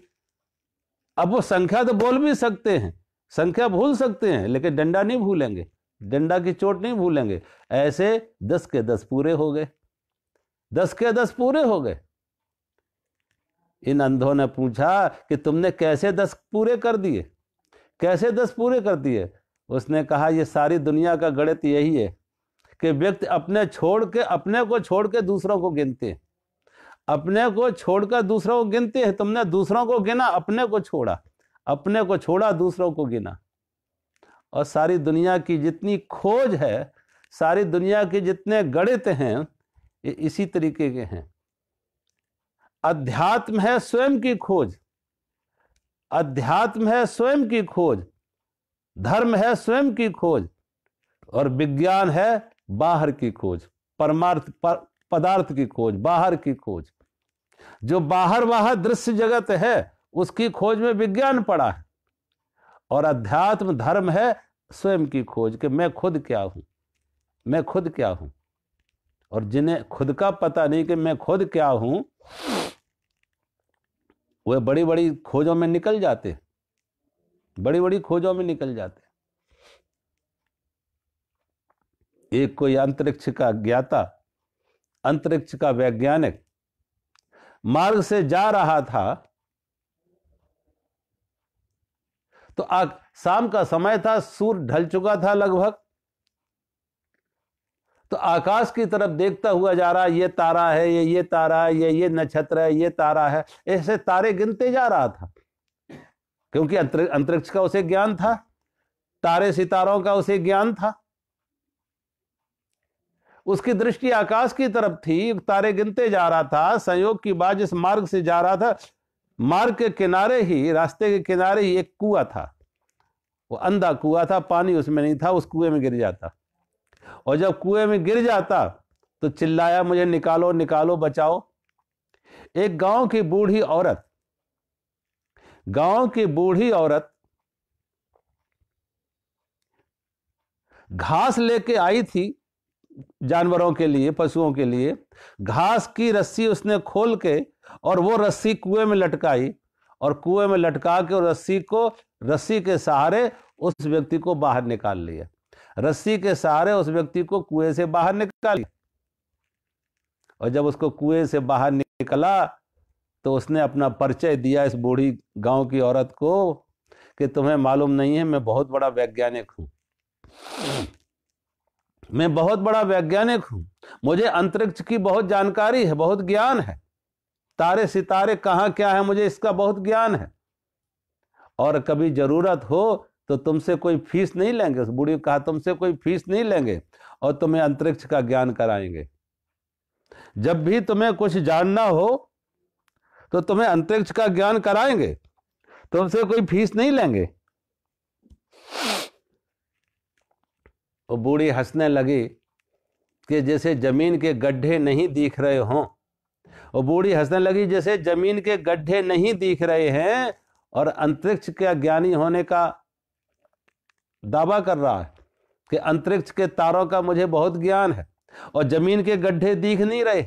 [SPEAKER 1] अब वो संख्या तो बोल भी सकते हैं संख्या भूल सकते हैं लेकिन डंडा नहीं भूलेंगे डंडा की चोट नहीं भूलेंगे ऐसे दस के दस पूरे हो गए दस के दस पूरे हो गए इन अंधों ने पूछा कि तुमने कैसे दस पूरे कर दिए कैसे दस पूरे कर दिए उसने कहा ये सारी दुनिया का गणित यही है कि व्यक्ति अपने छोड़ के अपने को छोड़ के दूसरों को गिनते हैं अपने को छोड़कर दूसरों को गिनते हैं तुमने दूसरों को गिना अपने को छोड़ा अपने को छोड़ा दूसरों को गिना और सारी दुनिया की जितनी खोज है सारी दुनिया के जितने गणित हैं ये इसी तरीके के हैं अध्यात्म है स्वयं की खोज अध्यात्म है स्वयं की खोज धर्म है स्वयं की खोज और विज्ञान है बाहर की खोज परमार्थ पर, पदार्थ की खोज बाहर की खोज जो बाहर बाहर दृश्य जगत है उसकी खोज में विज्ञान पड़ा है और अध्यात्म धर्म है स्वयं की खोज कि मैं खुद क्या हूं मैं खुद क्या हूं और जिन्हें खुद का पता नहीं कि मैं खुद क्या हूं वे बड़ी बड़ी खोजों में निकल जाते बड़ी बड़ी खोजों में निकल जाते एक कोई अंतरिक्ष का ज्ञाता अंतरिक्ष का वैज्ञानिक मार्ग से जा रहा था तो आ, शाम का समय था सूर्य ढल चुका था लगभग तो आकाश की तरफ देखता हुआ जा रहा है ये तारा है ये ये तारा है ये ये नक्षत्र है ये तारा है ऐसे तारे गिनते जा रहा था क्योंकि अंतरिक्ष का उसे ज्ञान था तारे सितारों का उसे ज्ञान था उसकी दृष्टि आकाश की तरफ थी तारे गिनते जा रहा था संयोग की बात जिस मार्ग से जा रहा था मार्ग के किनारे ही रास्ते के किनारे ही एक कुआ था वो अंधा कुआ था पानी उसमें नहीं था उस कुएं में गिर जाता और जब कुएं में गिर जाता तो चिल्लाया मुझे निकालो निकालो बचाओ एक गांव की बूढ़ी औरत गांव की बूढ़ी औरत घास लेके आई थी जानवरों के लिए पशुओं के लिए घास की रस्सी उसने खोल के और वो रस्सी कुएं में लटकाई और कुएं में लटका के रस्सी को रस्सी के सहारे उस व्यक्ति को बाहर निकाल लिया रस्सी के सहारे उस व्यक्ति को कुएं से बाहर निकाली और जब उसको कुएं से बाहर निकला तो उसने अपना परिचय दिया इस बूढ़ी गांव की औरत को कि तुम्हें मालूम नहीं है मैं बहुत बड़ा वैज्ञानिक हूं मैं बहुत बड़ा वैज्ञानिक हूं मुझे अंतरिक्ष की बहुत जानकारी है बहुत ज्ञान है तारे सितारे कहाँ क्या है मुझे इसका बहुत ज्ञान है और कभी जरूरत हो तो तुमसे कोई फीस नहीं लेंगे उस बूढ़ी कहा तुमसे कोई फीस नहीं लेंगे और तुम्हें अंतरिक्ष का ज्ञान कराएंगे जब भी तुम्हें कुछ जानना हो तो तुम्हें अंतरिक्ष का ज्ञान कराएंगे तुमसे कोई फीस नहीं लेंगे वो बूढ़ी हंसने लगी कि जैसे जमीन के गड्ढे नहीं दिख रहे हों वो बूढ़ी हंसने लगी जैसे जमीन के गड्ढे नहीं दिख रहे हैं और अंतरिक्ष के ज्ञानी होने का दावा कर रहा है कि अंतरिक्ष के तारों का मुझे बहुत ज्ञान है और जमीन के गड्ढे दिख नहीं रहे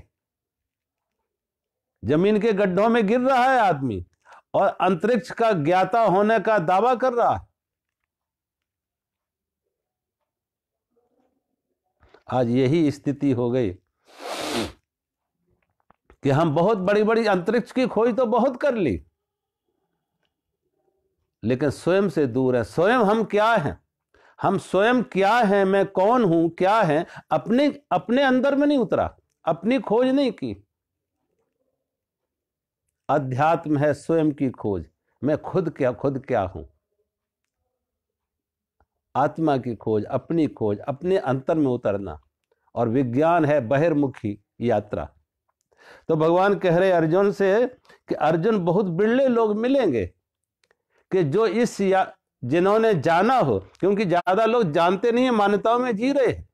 [SPEAKER 1] जमीन के गड्ढों में गिर रहा है आदमी और अंतरिक्ष का ज्ञाता होने का दावा कर रहा है आज यही स्थिति हो गई कि हम बहुत बड़ी बड़ी अंतरिक्ष की खोज तो बहुत कर ली लेकिन स्वयं से दूर है स्वयं हम क्या हैं हम स्वयं क्या हैं मैं कौन हूं क्या है अपने अपने अंदर में नहीं उतरा अपनी खोज नहीं की अध्यात्म है स्वयं की खोज मैं खुद क्या खुद क्या हूं आत्मा की खोज अपनी खोज अपने अंतर में उतरना और विज्ञान है बहिर्मुखी यात्रा तो भगवान कह रहे अर्जुन से कि अर्जुन बहुत बिरले लोग मिलेंगे कि जो इस या जिन्होंने जाना हो क्योंकि ज्यादा लोग जानते नहीं है मान्यताओं में जी रहे हैं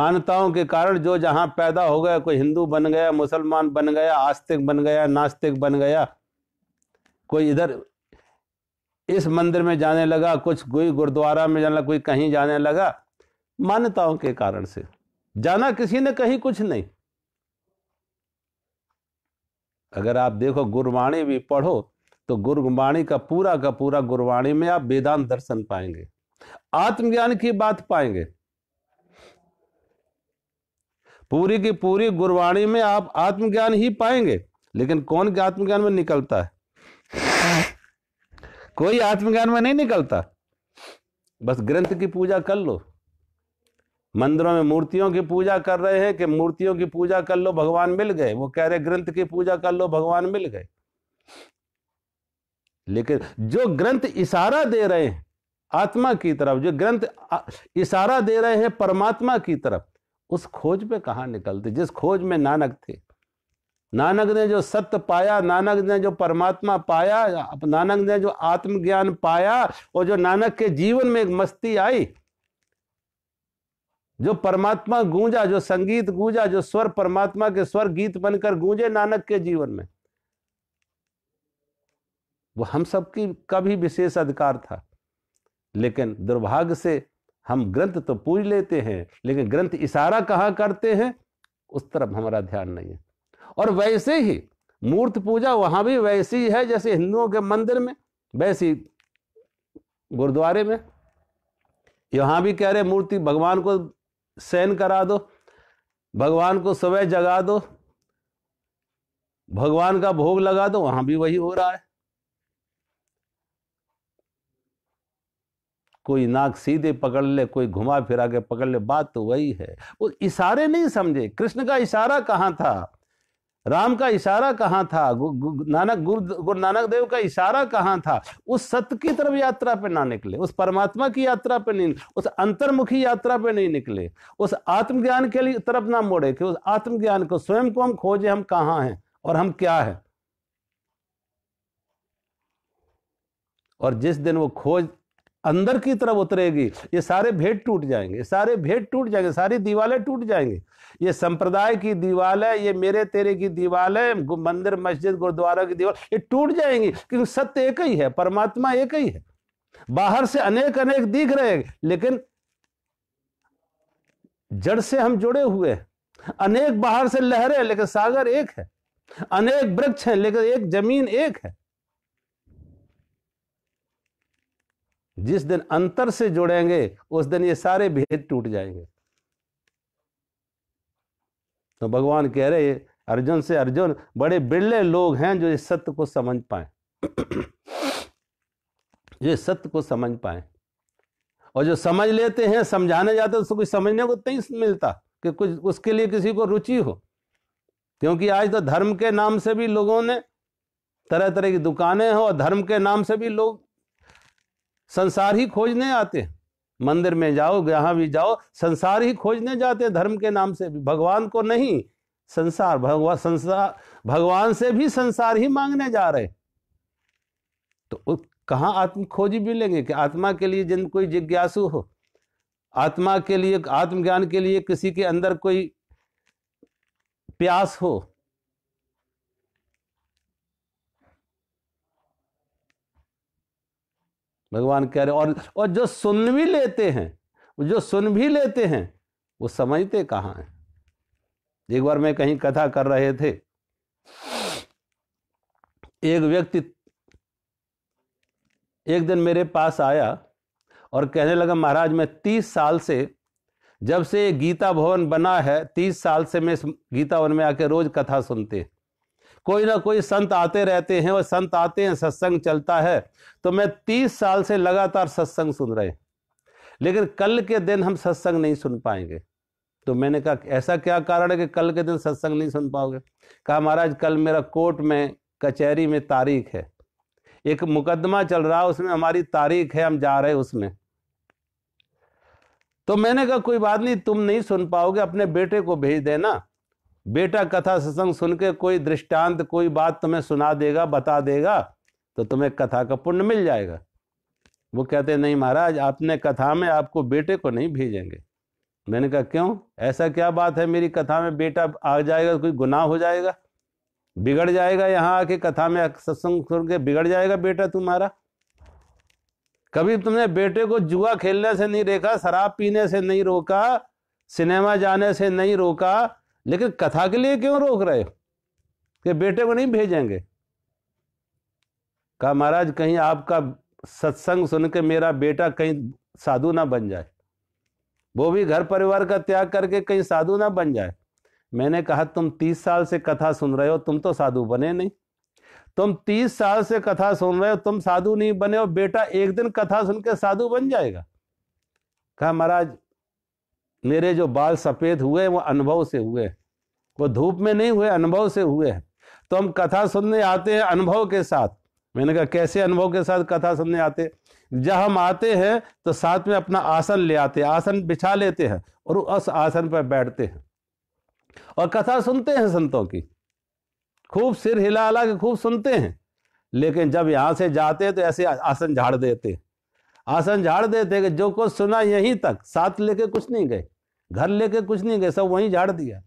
[SPEAKER 1] मान्यताओं के कारण जो जहां पैदा हो गया कोई हिंदू बन गया मुसलमान बन गया आस्तिक बन गया नास्तिक बन गया कोई इधर इस मंदिर में जाने लगा कुछ कोई गुरुद्वारा में जाने लगा कोई कहीं जाने लगा मान्यताओं के कारण से जाना किसी ने कहीं कुछ नहीं अगर आप देखो गुरवाणी भी पढ़ो तो गुरुवाणी का पूरा का पूरा गुरुवाणी में आप वेदांत दर्शन पाएंगे आत्मज्ञान की बात पाएंगे पूरी की पूरी गुरुवाणी में आप आत्मज्ञान ही पाएंगे लेकिन कौन के आत्मज्ञान में निकलता है कोई आत्मज्ञान में नहीं निकलता बस ग्रंथ की पूजा कर लो मंदिरों में मूर्तियों की पूजा कर रहे हैं कि मूर्तियों की पूजा कर लो भगवान मिल गए वो कह रहे ग्रंथ की पूजा कर लो भगवान मिल गए लेकिन जो ग्रंथ इशारा दे रहे हैं आत्मा की तरफ जो ग्रंथ इशारा दे रहे हैं परमात्मा की तरफ उस खोज पे कहाँ निकलते जिस खोज में नानक थे नानक ने जो सत्य पाया नानक ने जो परमात्मा पाया नानक ने जो आत्मज्ञान पाया और जो नानक के जीवन में एक मस्ती आई जो परमात्मा गूंजा जो संगीत गूंजा जो स्वर परमात्मा के स्वर गीत बनकर गूंजे नानक के जीवन में वो हम सबकी का भी विशेष अधिकार था लेकिन दुर्भाग्य से हम ग्रंथ तो पूज लेते हैं लेकिन ग्रंथ इशारा कहाँ करते हैं उस तरफ हमारा ध्यान नहीं है और वैसे ही मूर्त पूजा वहाँ भी वैसी है जैसे हिंदुओं के मंदिर में वैसी गुरुद्वारे में यहाँ भी कह रहे मूर्ति भगवान को सैन करा दो भगवान को सुबह जगा दो भगवान का भोग लगा दो वहाँ भी वही हो रहा है कोई नाक सीधे पकड़ ले कोई घुमा फिरा के पकड़ ले बात तो वही है वो इशारे नहीं समझे कृष्ण का इशारा कहाँ था राम का इशारा कहाँ था गु, गु, नानक गुरु गुरु नानक देव का इशारा कहाँ था उस सत्य की तरफ यात्रा पे ना निकले उस परमात्मा की यात्रा पे नहीं उस अंतर्मुखी यात्रा पे नहीं निकले उस आत्मज्ञान के लिए तरफ ना मोड़े कि उस आत्मज्ञान को स्वयं को हम खोजे हम कहाँ हैं और हम क्या हैं और जिस दिन वो खोज अंदर की तरफ उतरेगी ये सारे भेद टूट जाएंगे सारे भेद टूट जाएंगे सारी दीवालें टूट जाएंगे ये संप्रदाय की दीवाल है ये मेरे तेरे की दीवाल है मंदिर मस्जिद गुरुद्वारा की दीवार ये टूट जाएंगी क्योंकि सत्य एक ही है परमात्मा एक ही है बाहर से अनेक अनेक दिख रहे हैं लेकिन जड़ से हम जुड़े हुए हैं अनेक बाहर से लहरें लेकिन सागर एक है अनेक वृक्ष हैं लेकिन एक जमीन एक है जिस दिन अंतर से जुड़ेंगे उस दिन ये सारे भेद टूट जाएंगे तो भगवान कह रहे अर्जुन से अर्जुन बड़े बिरले लोग हैं जो इस सत्य को समझ पाए जो इस सत्य को समझ पाए और जो समझ लेते हैं समझाने जाते हैं उसको कुछ समझने को तो मिलता कि कुछ उसके लिए किसी को रुचि हो क्योंकि आज तो धर्म के नाम से भी लोगों ने तरह तरह की दुकानें हो और धर्म के नाम से भी लोग संसार ही खोजने आते हैं मंदिर में जाओ जहाँ भी जाओ संसार ही खोजने जाते हैं धर्म के नाम से भी भगवान को नहीं संसार भगवान संसार भगवान से भी संसार ही मांगने जा रहे तो कहाँ आत्म खोजी भी लेंगे कि आत्मा के लिए जिन कोई जिज्ञासु हो आत्मा के लिए आत्मज्ञान के लिए किसी के अंदर कोई प्यास हो भगवान कह रहे और और जो सुन भी लेते हैं जो सुन भी लेते हैं वो समझते कहाँ हैं एक बार मैं कहीं कथा कर रहे थे एक व्यक्ति एक दिन मेरे पास आया और कहने लगा महाराज मैं तीस साल से जब से गीता भवन बना है तीस साल से मैं इस गीता भवन में आके रोज कथा सुनते हैं कोई ना कोई संत आते रहते हैं और संत आते हैं सत्संग चलता है तो मैं तीस साल से लगातार सत्संग सुन रहे लेकिन कल के दिन हम सत्संग नहीं सुन पाएंगे तो मैंने कहा ऐसा क्या कारण है कि कल के दिन सत्संग नहीं सुन पाओगे कहा महाराज कल मेरा कोर्ट में कचहरी में तारीख है एक मुकदमा चल रहा है उसमें हमारी तारीख है हम जा रहे हैं उसमें तो मैंने कहा कोई बात नहीं तुम नहीं सुन पाओगे अपने बेटे को भेज देना बेटा कथा सत्संग सुन के कोई दृष्टांत कोई बात तुम्हें सुना देगा बता देगा तो तुम्हें कथा का पुण्य मिल जाएगा वो कहते नहीं महाराज आपने कथा में आपको बेटे को नहीं भेजेंगे मैंने कहा क्यों ऐसा क्या बात है मेरी कथा में बेटा आ जाएगा कोई गुनाह हो जाएगा बिगड़ जाएगा यहाँ आके कथा में सत्संग सुन के बिगड़ जाएगा बेटा तुम्हारा कभी तुमने बेटे को जुआ खेलने से नहीं देखा शराब पीने से नहीं रोका सिनेमा जाने से नहीं रोका लेकिन कथा के लिए क्यों रोक रहे हो कि बेटे को नहीं भेजेंगे कहा महाराज कहीं आपका सत्संग सुन के मेरा बेटा कहीं साधु ना बन जाए वो भी घर परिवार का त्याग करके कहीं साधु ना बन जाए मैंने कहा तुम तीस साल से कथा सुन रहे हो तुम तो साधु बने नहीं तुम तीस साल से कथा सुन रहे हो तुम साधु नहीं बने हो बेटा एक दिन कथा सुन के साधु बन जाएगा कहा महाराज मेरे जो बाल सफ़ेद हुए वो अनुभव से हुए वो धूप में नहीं हुए अनुभव से हुए हैं तो हम कथा सुनने आते हैं अनुभव के साथ मैंने कहा कैसे अनुभव के साथ कथा सुनने आते जब हम आते हैं तो साथ में अपना आसन ले आते हैं आसन बिछा लेते हैं और उस आसन पर बैठते हैं और कथा सुनते हैं संतों की खूब सिर हिला हिला के खूब सुनते हैं लेकिन जब यहाँ से जाते हैं तो ऐसे आसन झाड़ देते हैं आसन झाड़ देते कि जो कुछ सुना यहीं तक साथ लेके कुछ नहीं गए घर लेके कुछ नहीं गए सब वहीं झाड़ दिया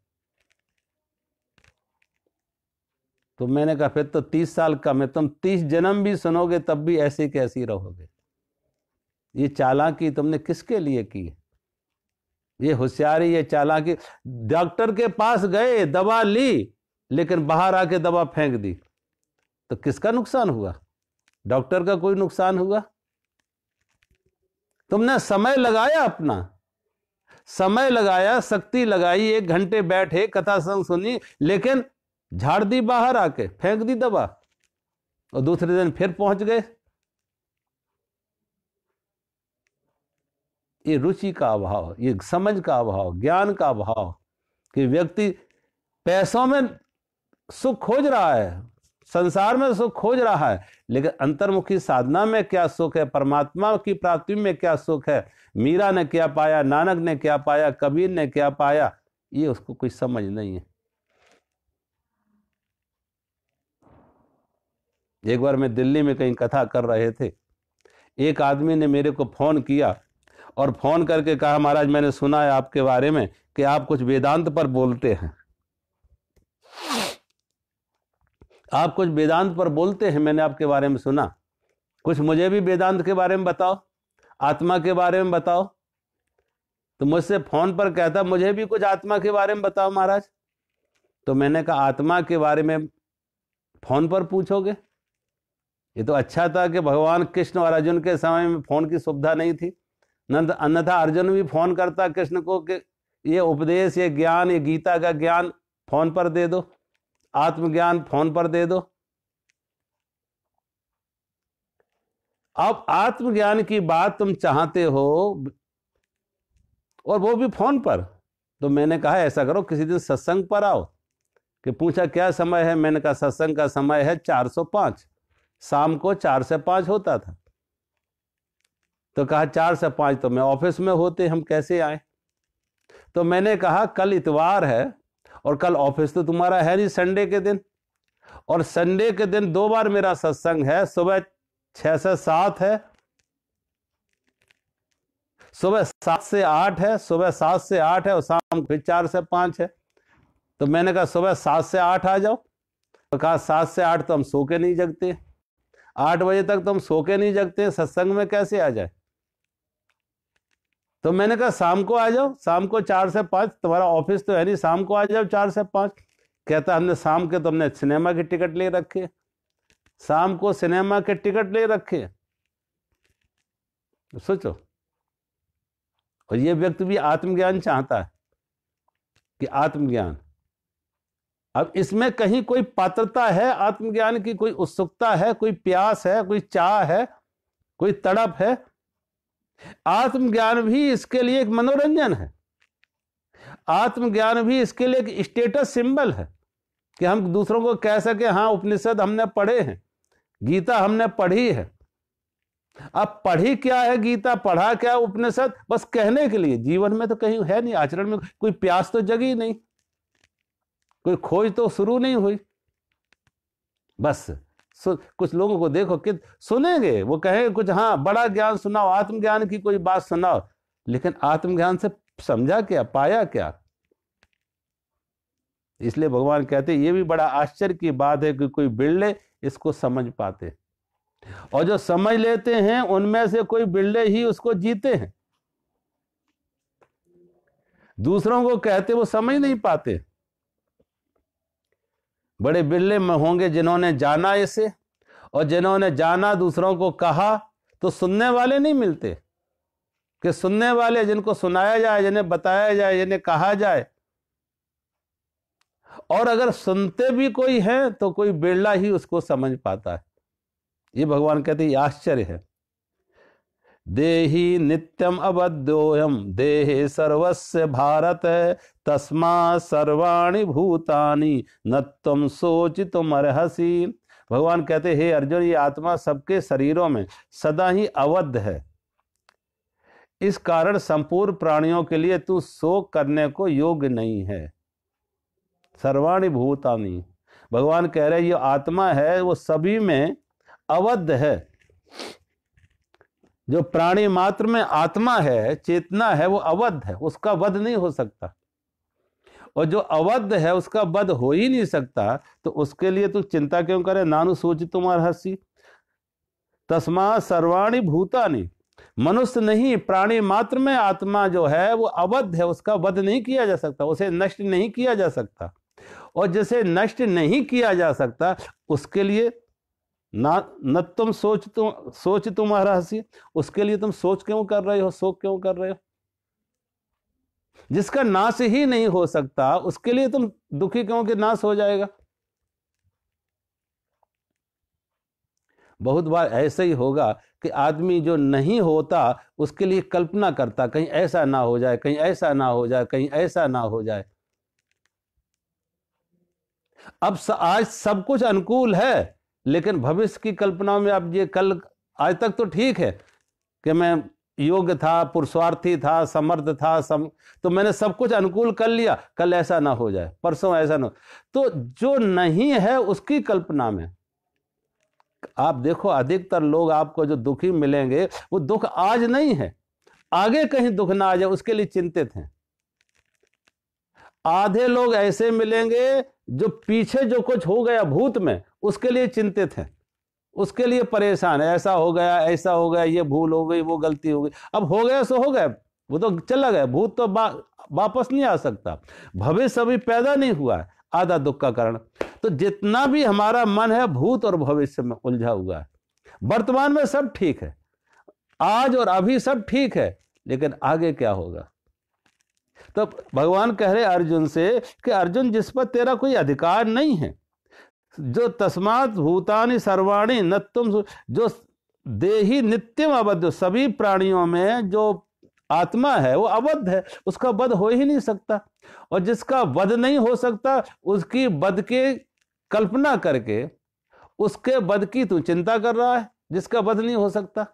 [SPEAKER 1] तो मैंने कहा फिर तो तीस साल कम है तुम तीस जन्म भी सुनोगे तब भी ऐसे कैसी रहोगे ये चालाकी तुमने किसके लिए की है ये होशियारी ये चालाकी डॉक्टर के पास गए दवा ली लेकिन बाहर आके दवा फेंक दी तो किसका नुकसान हुआ डॉक्टर का कोई नुकसान हुआ तुमने समय लगाया अपना समय लगाया शक्ति लगाई एक घंटे बैठे कथा संग सुनी लेकिन झाड़ दी बाहर आके फेंक दी दवा और दूसरे दिन फिर पहुंच गए ये रुचि का अभाव ये समझ का अभाव ज्ञान का अभाव कि व्यक्ति पैसों में सुख खोज रहा है संसार में सुख खोज रहा है लेकिन अंतर्मुखी साधना में क्या सुख है परमात्मा की प्राप्ति में क्या सुख है मीरा ने क्या पाया नानक ने क्या पाया कबीर ने क्या पाया ये उसको कोई समझ नहीं है एक बार मैं दिल्ली में कहीं कथा कर रहे थे एक आदमी ने मेरे को फ़ोन किया और फ़ोन करके कहा महाराज मैंने सुना है आपके बारे में कि आप कुछ वेदांत पर बोलते हैं आप कुछ वेदांत पर बोलते हैं मैंने आपके बारे में सुना कुछ मुझे भी वेदांत के बारे में बताओ आत्मा के बारे में बताओ तो मुझसे फोन पर कहता मुझे भी कुछ आत्मा के बारे में बताओ महाराज तो मैंने कहा आत्मा के बारे में फोन पर पूछोगे ये तो अच्छा था कि भगवान कृष्ण और अर्जुन के समय में फोन की सुविधा नहीं थी अन्यथा तो, अर्जुन भी फोन करता कृष्ण को कि ये उपदेश ये ज्ञान ये गीता का ज्ञान फोन पर दे दो आत्मज्ञान फोन पर दे दो अब आत्मज्ञान की बात तुम चाहते हो और वो भी फोन पर तो मैंने कहा ऐसा करो किसी दिन सत्संग पर आओ कि पूछा क्या समय है मैंने कहा सत्संग का समय है 405 शाम को चार से पाँच होता था तो कहा चार से पाँच तो मैं ऑफिस में होते हम कैसे आए तो मैंने कहा कल इतवार है और कल ऑफिस तो तुम्हारा है नहीं संडे के दिन और संडे के दिन दो बार मेरा सत्संग है सुबह छः से सात है सुबह सात से आठ है सुबह सात से आठ है और शाम फिर चार से पाँच है तो मैंने कहा सुबह सात से आठ आ जाओ तो कहा सात से आठ तो हम सो के नहीं जगते आठ बजे तक तुम तो सो के नहीं जगते सत्संग में कैसे आ जाए तो मैंने कहा शाम को आ जाओ शाम को चार से पाँच तुम्हारा ऑफिस तो है नहीं शाम को आ जाओ चार से पाँच कहता हमने शाम के तुमने सिनेमा की टिकट ले रखी शाम को सिनेमा के टिकट ले रखे सोचो और ये व्यक्ति भी आत्मज्ञान चाहता है कि आत्मज्ञान अब इसमें कहीं कोई पात्रता है आत्मज्ञान की कोई उत्सुकता है कोई प्यास है कोई चाह है कोई तड़प है आत्मज्ञान भी इसके लिए एक मनोरंजन है आत्मज्ञान भी इसके लिए एक स्टेटस सिंबल है कि हम दूसरों को कह सके हाँ उपनिषद हमने पढ़े हैं गीता हमने पढ़ी है अब पढ़ी क्या है गीता पढ़ा क्या उपनिषद बस कहने के लिए जीवन में तो कहीं है नहीं आचरण में कोई प्यास तो जगी नहीं कोई खोज तो शुरू नहीं हुई बस कुछ लोगों को देखो कि सुनेंगे वो कहेंगे कुछ हाँ बड़ा ज्ञान सुनाओ आत्मज्ञान की कोई बात सुनाओ लेकिन आत्मज्ञान से समझा क्या पाया क्या इसलिए भगवान कहते ये भी बड़ा आश्चर्य की बात है कि कोई बिरले इसको समझ पाते और जो समझ लेते हैं उनमें से कोई बिरले ही उसको जीते हैं दूसरों को कहते वो समझ नहीं पाते बड़े बिरले में होंगे जिन्होंने जाना इसे और जिन्होंने जाना दूसरों को कहा तो सुनने वाले नहीं मिलते कि सुनने वाले जिनको सुनाया जाए जिन्हें बताया जाए जिन्हें कहा जाए और अगर सुनते भी कोई है तो कोई बिरला ही उसको समझ पाता है ये भगवान कहते हैं आश्चर्य है देही नित्यम अवद्योयम देहे सर्वस्य भारत तस्मा सर्वाणि भूतानि न तुम सोचित मरहसी भगवान कहते हे अर्जुन ये आत्मा सबके शरीरों में सदा ही अवध है इस कारण संपूर्ण प्राणियों के लिए तू शोक करने को योग्य नहीं है सर्वाणी भूतानि भगवान कह रहे ये आत्मा है वो सभी में अवध है जो प्राणी मात्र में आत्मा है चेतना है वो अवध है उसका वध नहीं हो सकता और जो अवध है उसका वध हो ही नहीं सकता तो उसके लिए तू चिंता क्यों करे नानु तुम्हार तो हसी तस्मा सर्वाणी भूतानी मनुष्य नहीं प्राणी मात्र में आत्मा जो है वो अवध है उसका वध नहीं किया जा सकता उसे नष्ट नहीं किया जा सकता और जिसे नष्ट नहीं किया जा सकता उसके लिए ना न तुम सोच तुम सोच तुम्हारा हसी उसके लिए तुम सोच क्यों कर रहे हो शोक क्यों कर रहे हो जिसका नाश ही नहीं हो सकता उसके लिए तुम दुखी क्यों कि नाश हो जाएगा बहुत बार ऐसे ही होगा कि आदमी जो नहीं होता उसके लिए कल्पना करता कहीं ऐसा ना हो जाए कहीं ऐसा ना हो जाए कहीं ऐसा ना हो जाए अब आज सब कुछ अनुकूल है लेकिन भविष्य की कल्पना में आप ये कल आज तक तो ठीक है कि मैं योग्य था पुरुषार्थी था समर्थ था सम तो मैंने सब कुछ अनुकूल कर लिया कल ऐसा ना हो जाए परसों ऐसा ना तो जो नहीं है उसकी कल्पना में आप देखो अधिकतर लोग आपको जो दुखी मिलेंगे वो दुख आज नहीं है आगे कहीं दुख ना आ जाए उसके लिए चिंतित हैं आधे लोग ऐसे मिलेंगे जो पीछे जो कुछ हो गया भूत में उसके लिए चिंतित है उसके लिए परेशान है ऐसा हो गया ऐसा हो गया ये भूल हो गई वो गलती हो गई अब हो गया सो हो गया वो तो चला गया भूत तो वापस नहीं आ सकता भविष्य अभी पैदा नहीं हुआ है आधा दुख का कारण तो जितना भी हमारा मन है भूत और भविष्य में उलझा हुआ है वर्तमान में सब ठीक है आज और अभी सब ठीक है लेकिन आगे क्या होगा तो भगवान कह रहे अर्जुन से कि अर्जुन जिस पर तेरा कोई अधिकार नहीं है जो तस्मात भूतानि सर्वाणी न तुम जो देही नित्यम अवध सभी प्राणियों में जो आत्मा है वो अवध है उसका वध हो ही नहीं सकता और जिसका वध नहीं हो सकता उसकी वध के कल्पना करके उसके वध की तू चिंता कर रहा है जिसका वध नहीं हो सकता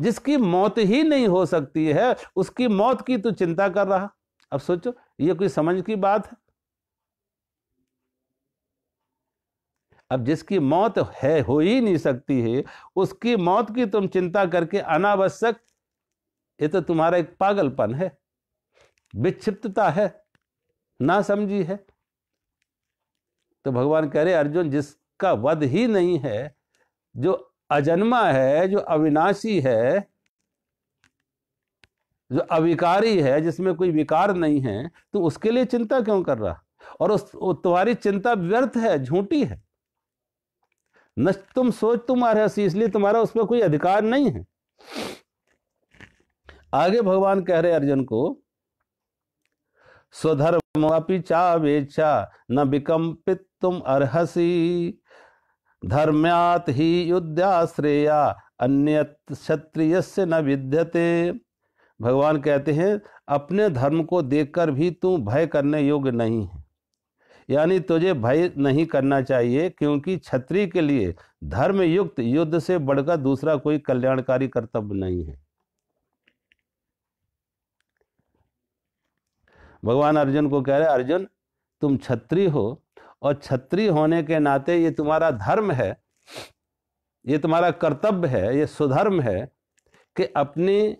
[SPEAKER 1] जिसकी मौत ही नहीं हो सकती है उसकी मौत की तू चिंता कर रहा अब सोचो ये कोई समझ की बात है अब जिसकी मौत है हो ही नहीं सकती है उसकी मौत की तुम चिंता करके अनावश्यक ये तो तुम्हारा एक पागलपन है विक्षिप्तता है ना समझी है तो भगवान कह रहे अर्जुन जिसका वध ही नहीं है जो अजन्मा है जो अविनाशी है जो अविकारी है जिसमें कोई विकार नहीं है तो उसके लिए चिंता क्यों कर रहा और उस तुम्हारी चिंता व्यर्थ है झूठी है न तुम सोच तुम हसी इसलिए तुम्हारा उसमें कोई अधिकार नहीं है आगे भगवान कह रहे अर्जुन को स्वधर्म चा वेच्छा न विकम्पित तुम अर्सी धर्म्यात ही युद्धाश्रेया अन्य क्षत्रिय से न विद्यते भगवान कहते हैं अपने धर्म को देखकर भी तू भय करने योग्य नहीं है यानी तुझे भय नहीं करना चाहिए क्योंकि छत्री के लिए धर्म युक्त युद्ध से बढ़कर दूसरा कोई कल्याणकारी कर्तव्य नहीं है भगवान अर्जुन को कह रहे अर्जुन तुम छत्री हो और छत्री होने के नाते ये तुम्हारा धर्म है ये तुम्हारा कर्तव्य है ये सुधर्म है कि अपनी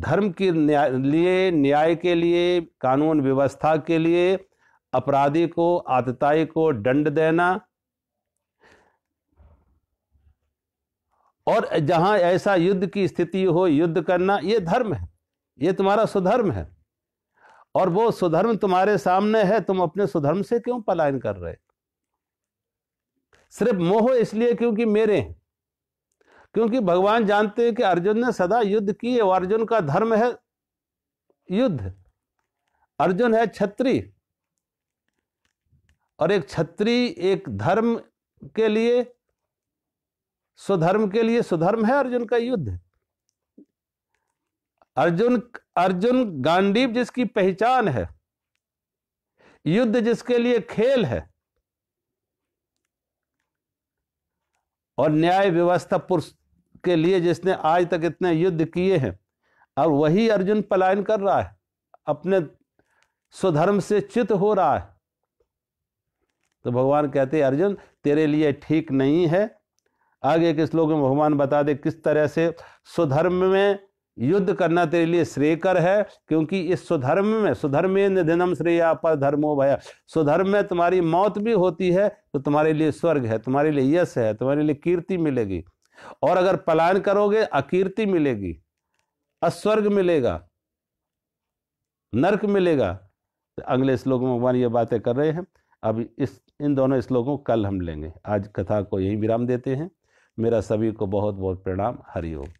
[SPEAKER 1] धर्म के लिए न्याय के लिए कानून व्यवस्था के लिए अपराधी को आतताई को दंड देना और जहां ऐसा युद्ध की स्थिति हो युद्ध करना ये धर्म है ये तुम्हारा सुधर्म है और वो सुधर्म तुम्हारे सामने है तुम अपने सुधर्म से क्यों पलायन कर रहे सिर्फ मोह इसलिए क्योंकि मेरे हैं क्योंकि भगवान जानते हैं कि अर्जुन ने सदा युद्ध किए और अर्जुन का धर्म है युद्ध अर्जुन है छत्री और एक छत्री एक धर्म के लिए स्वधर्म के लिए सुधर्म है अर्जुन का युद्ध अर्जुन अर्जुन गांडीव जिसकी पहचान है युद्ध जिसके लिए खेल है और न्याय व्यवस्था पुरुष के लिए जिसने आज तक इतने युद्ध किए हैं अब वही अर्जुन पलायन कर रहा है अपने स्वधर्म से चित हो रहा है तो भगवान कहते अर्जुन तेरे लिए ठीक नहीं है आगे के श्लोक में भगवान बता दे किस तरह से स्वधर्म में युद्ध करना तेरे लिए श्रेयकर है क्योंकि इस स्वधर्म में सुधर्म निधनम श्रेया पर धर्मो भया स्वधर्म में तुम्हारी मौत भी होती है तो तुम्हारे लिए स्वर्ग है तुम्हारे लिए यश है तुम्हारे लिए कीर्ति मिलेगी और अगर पलायन करोगे अकीर्ति मिलेगी अस्वर्ग मिलेगा नर्क मिलेगा तो अगले श्लोक में भगवान ये बातें कर रहे हैं अब इस इन दोनों श्लोकों कल हम लेंगे आज कथा को यही विराम देते हैं मेरा सभी को बहुत बहुत प्रणाम हरिओम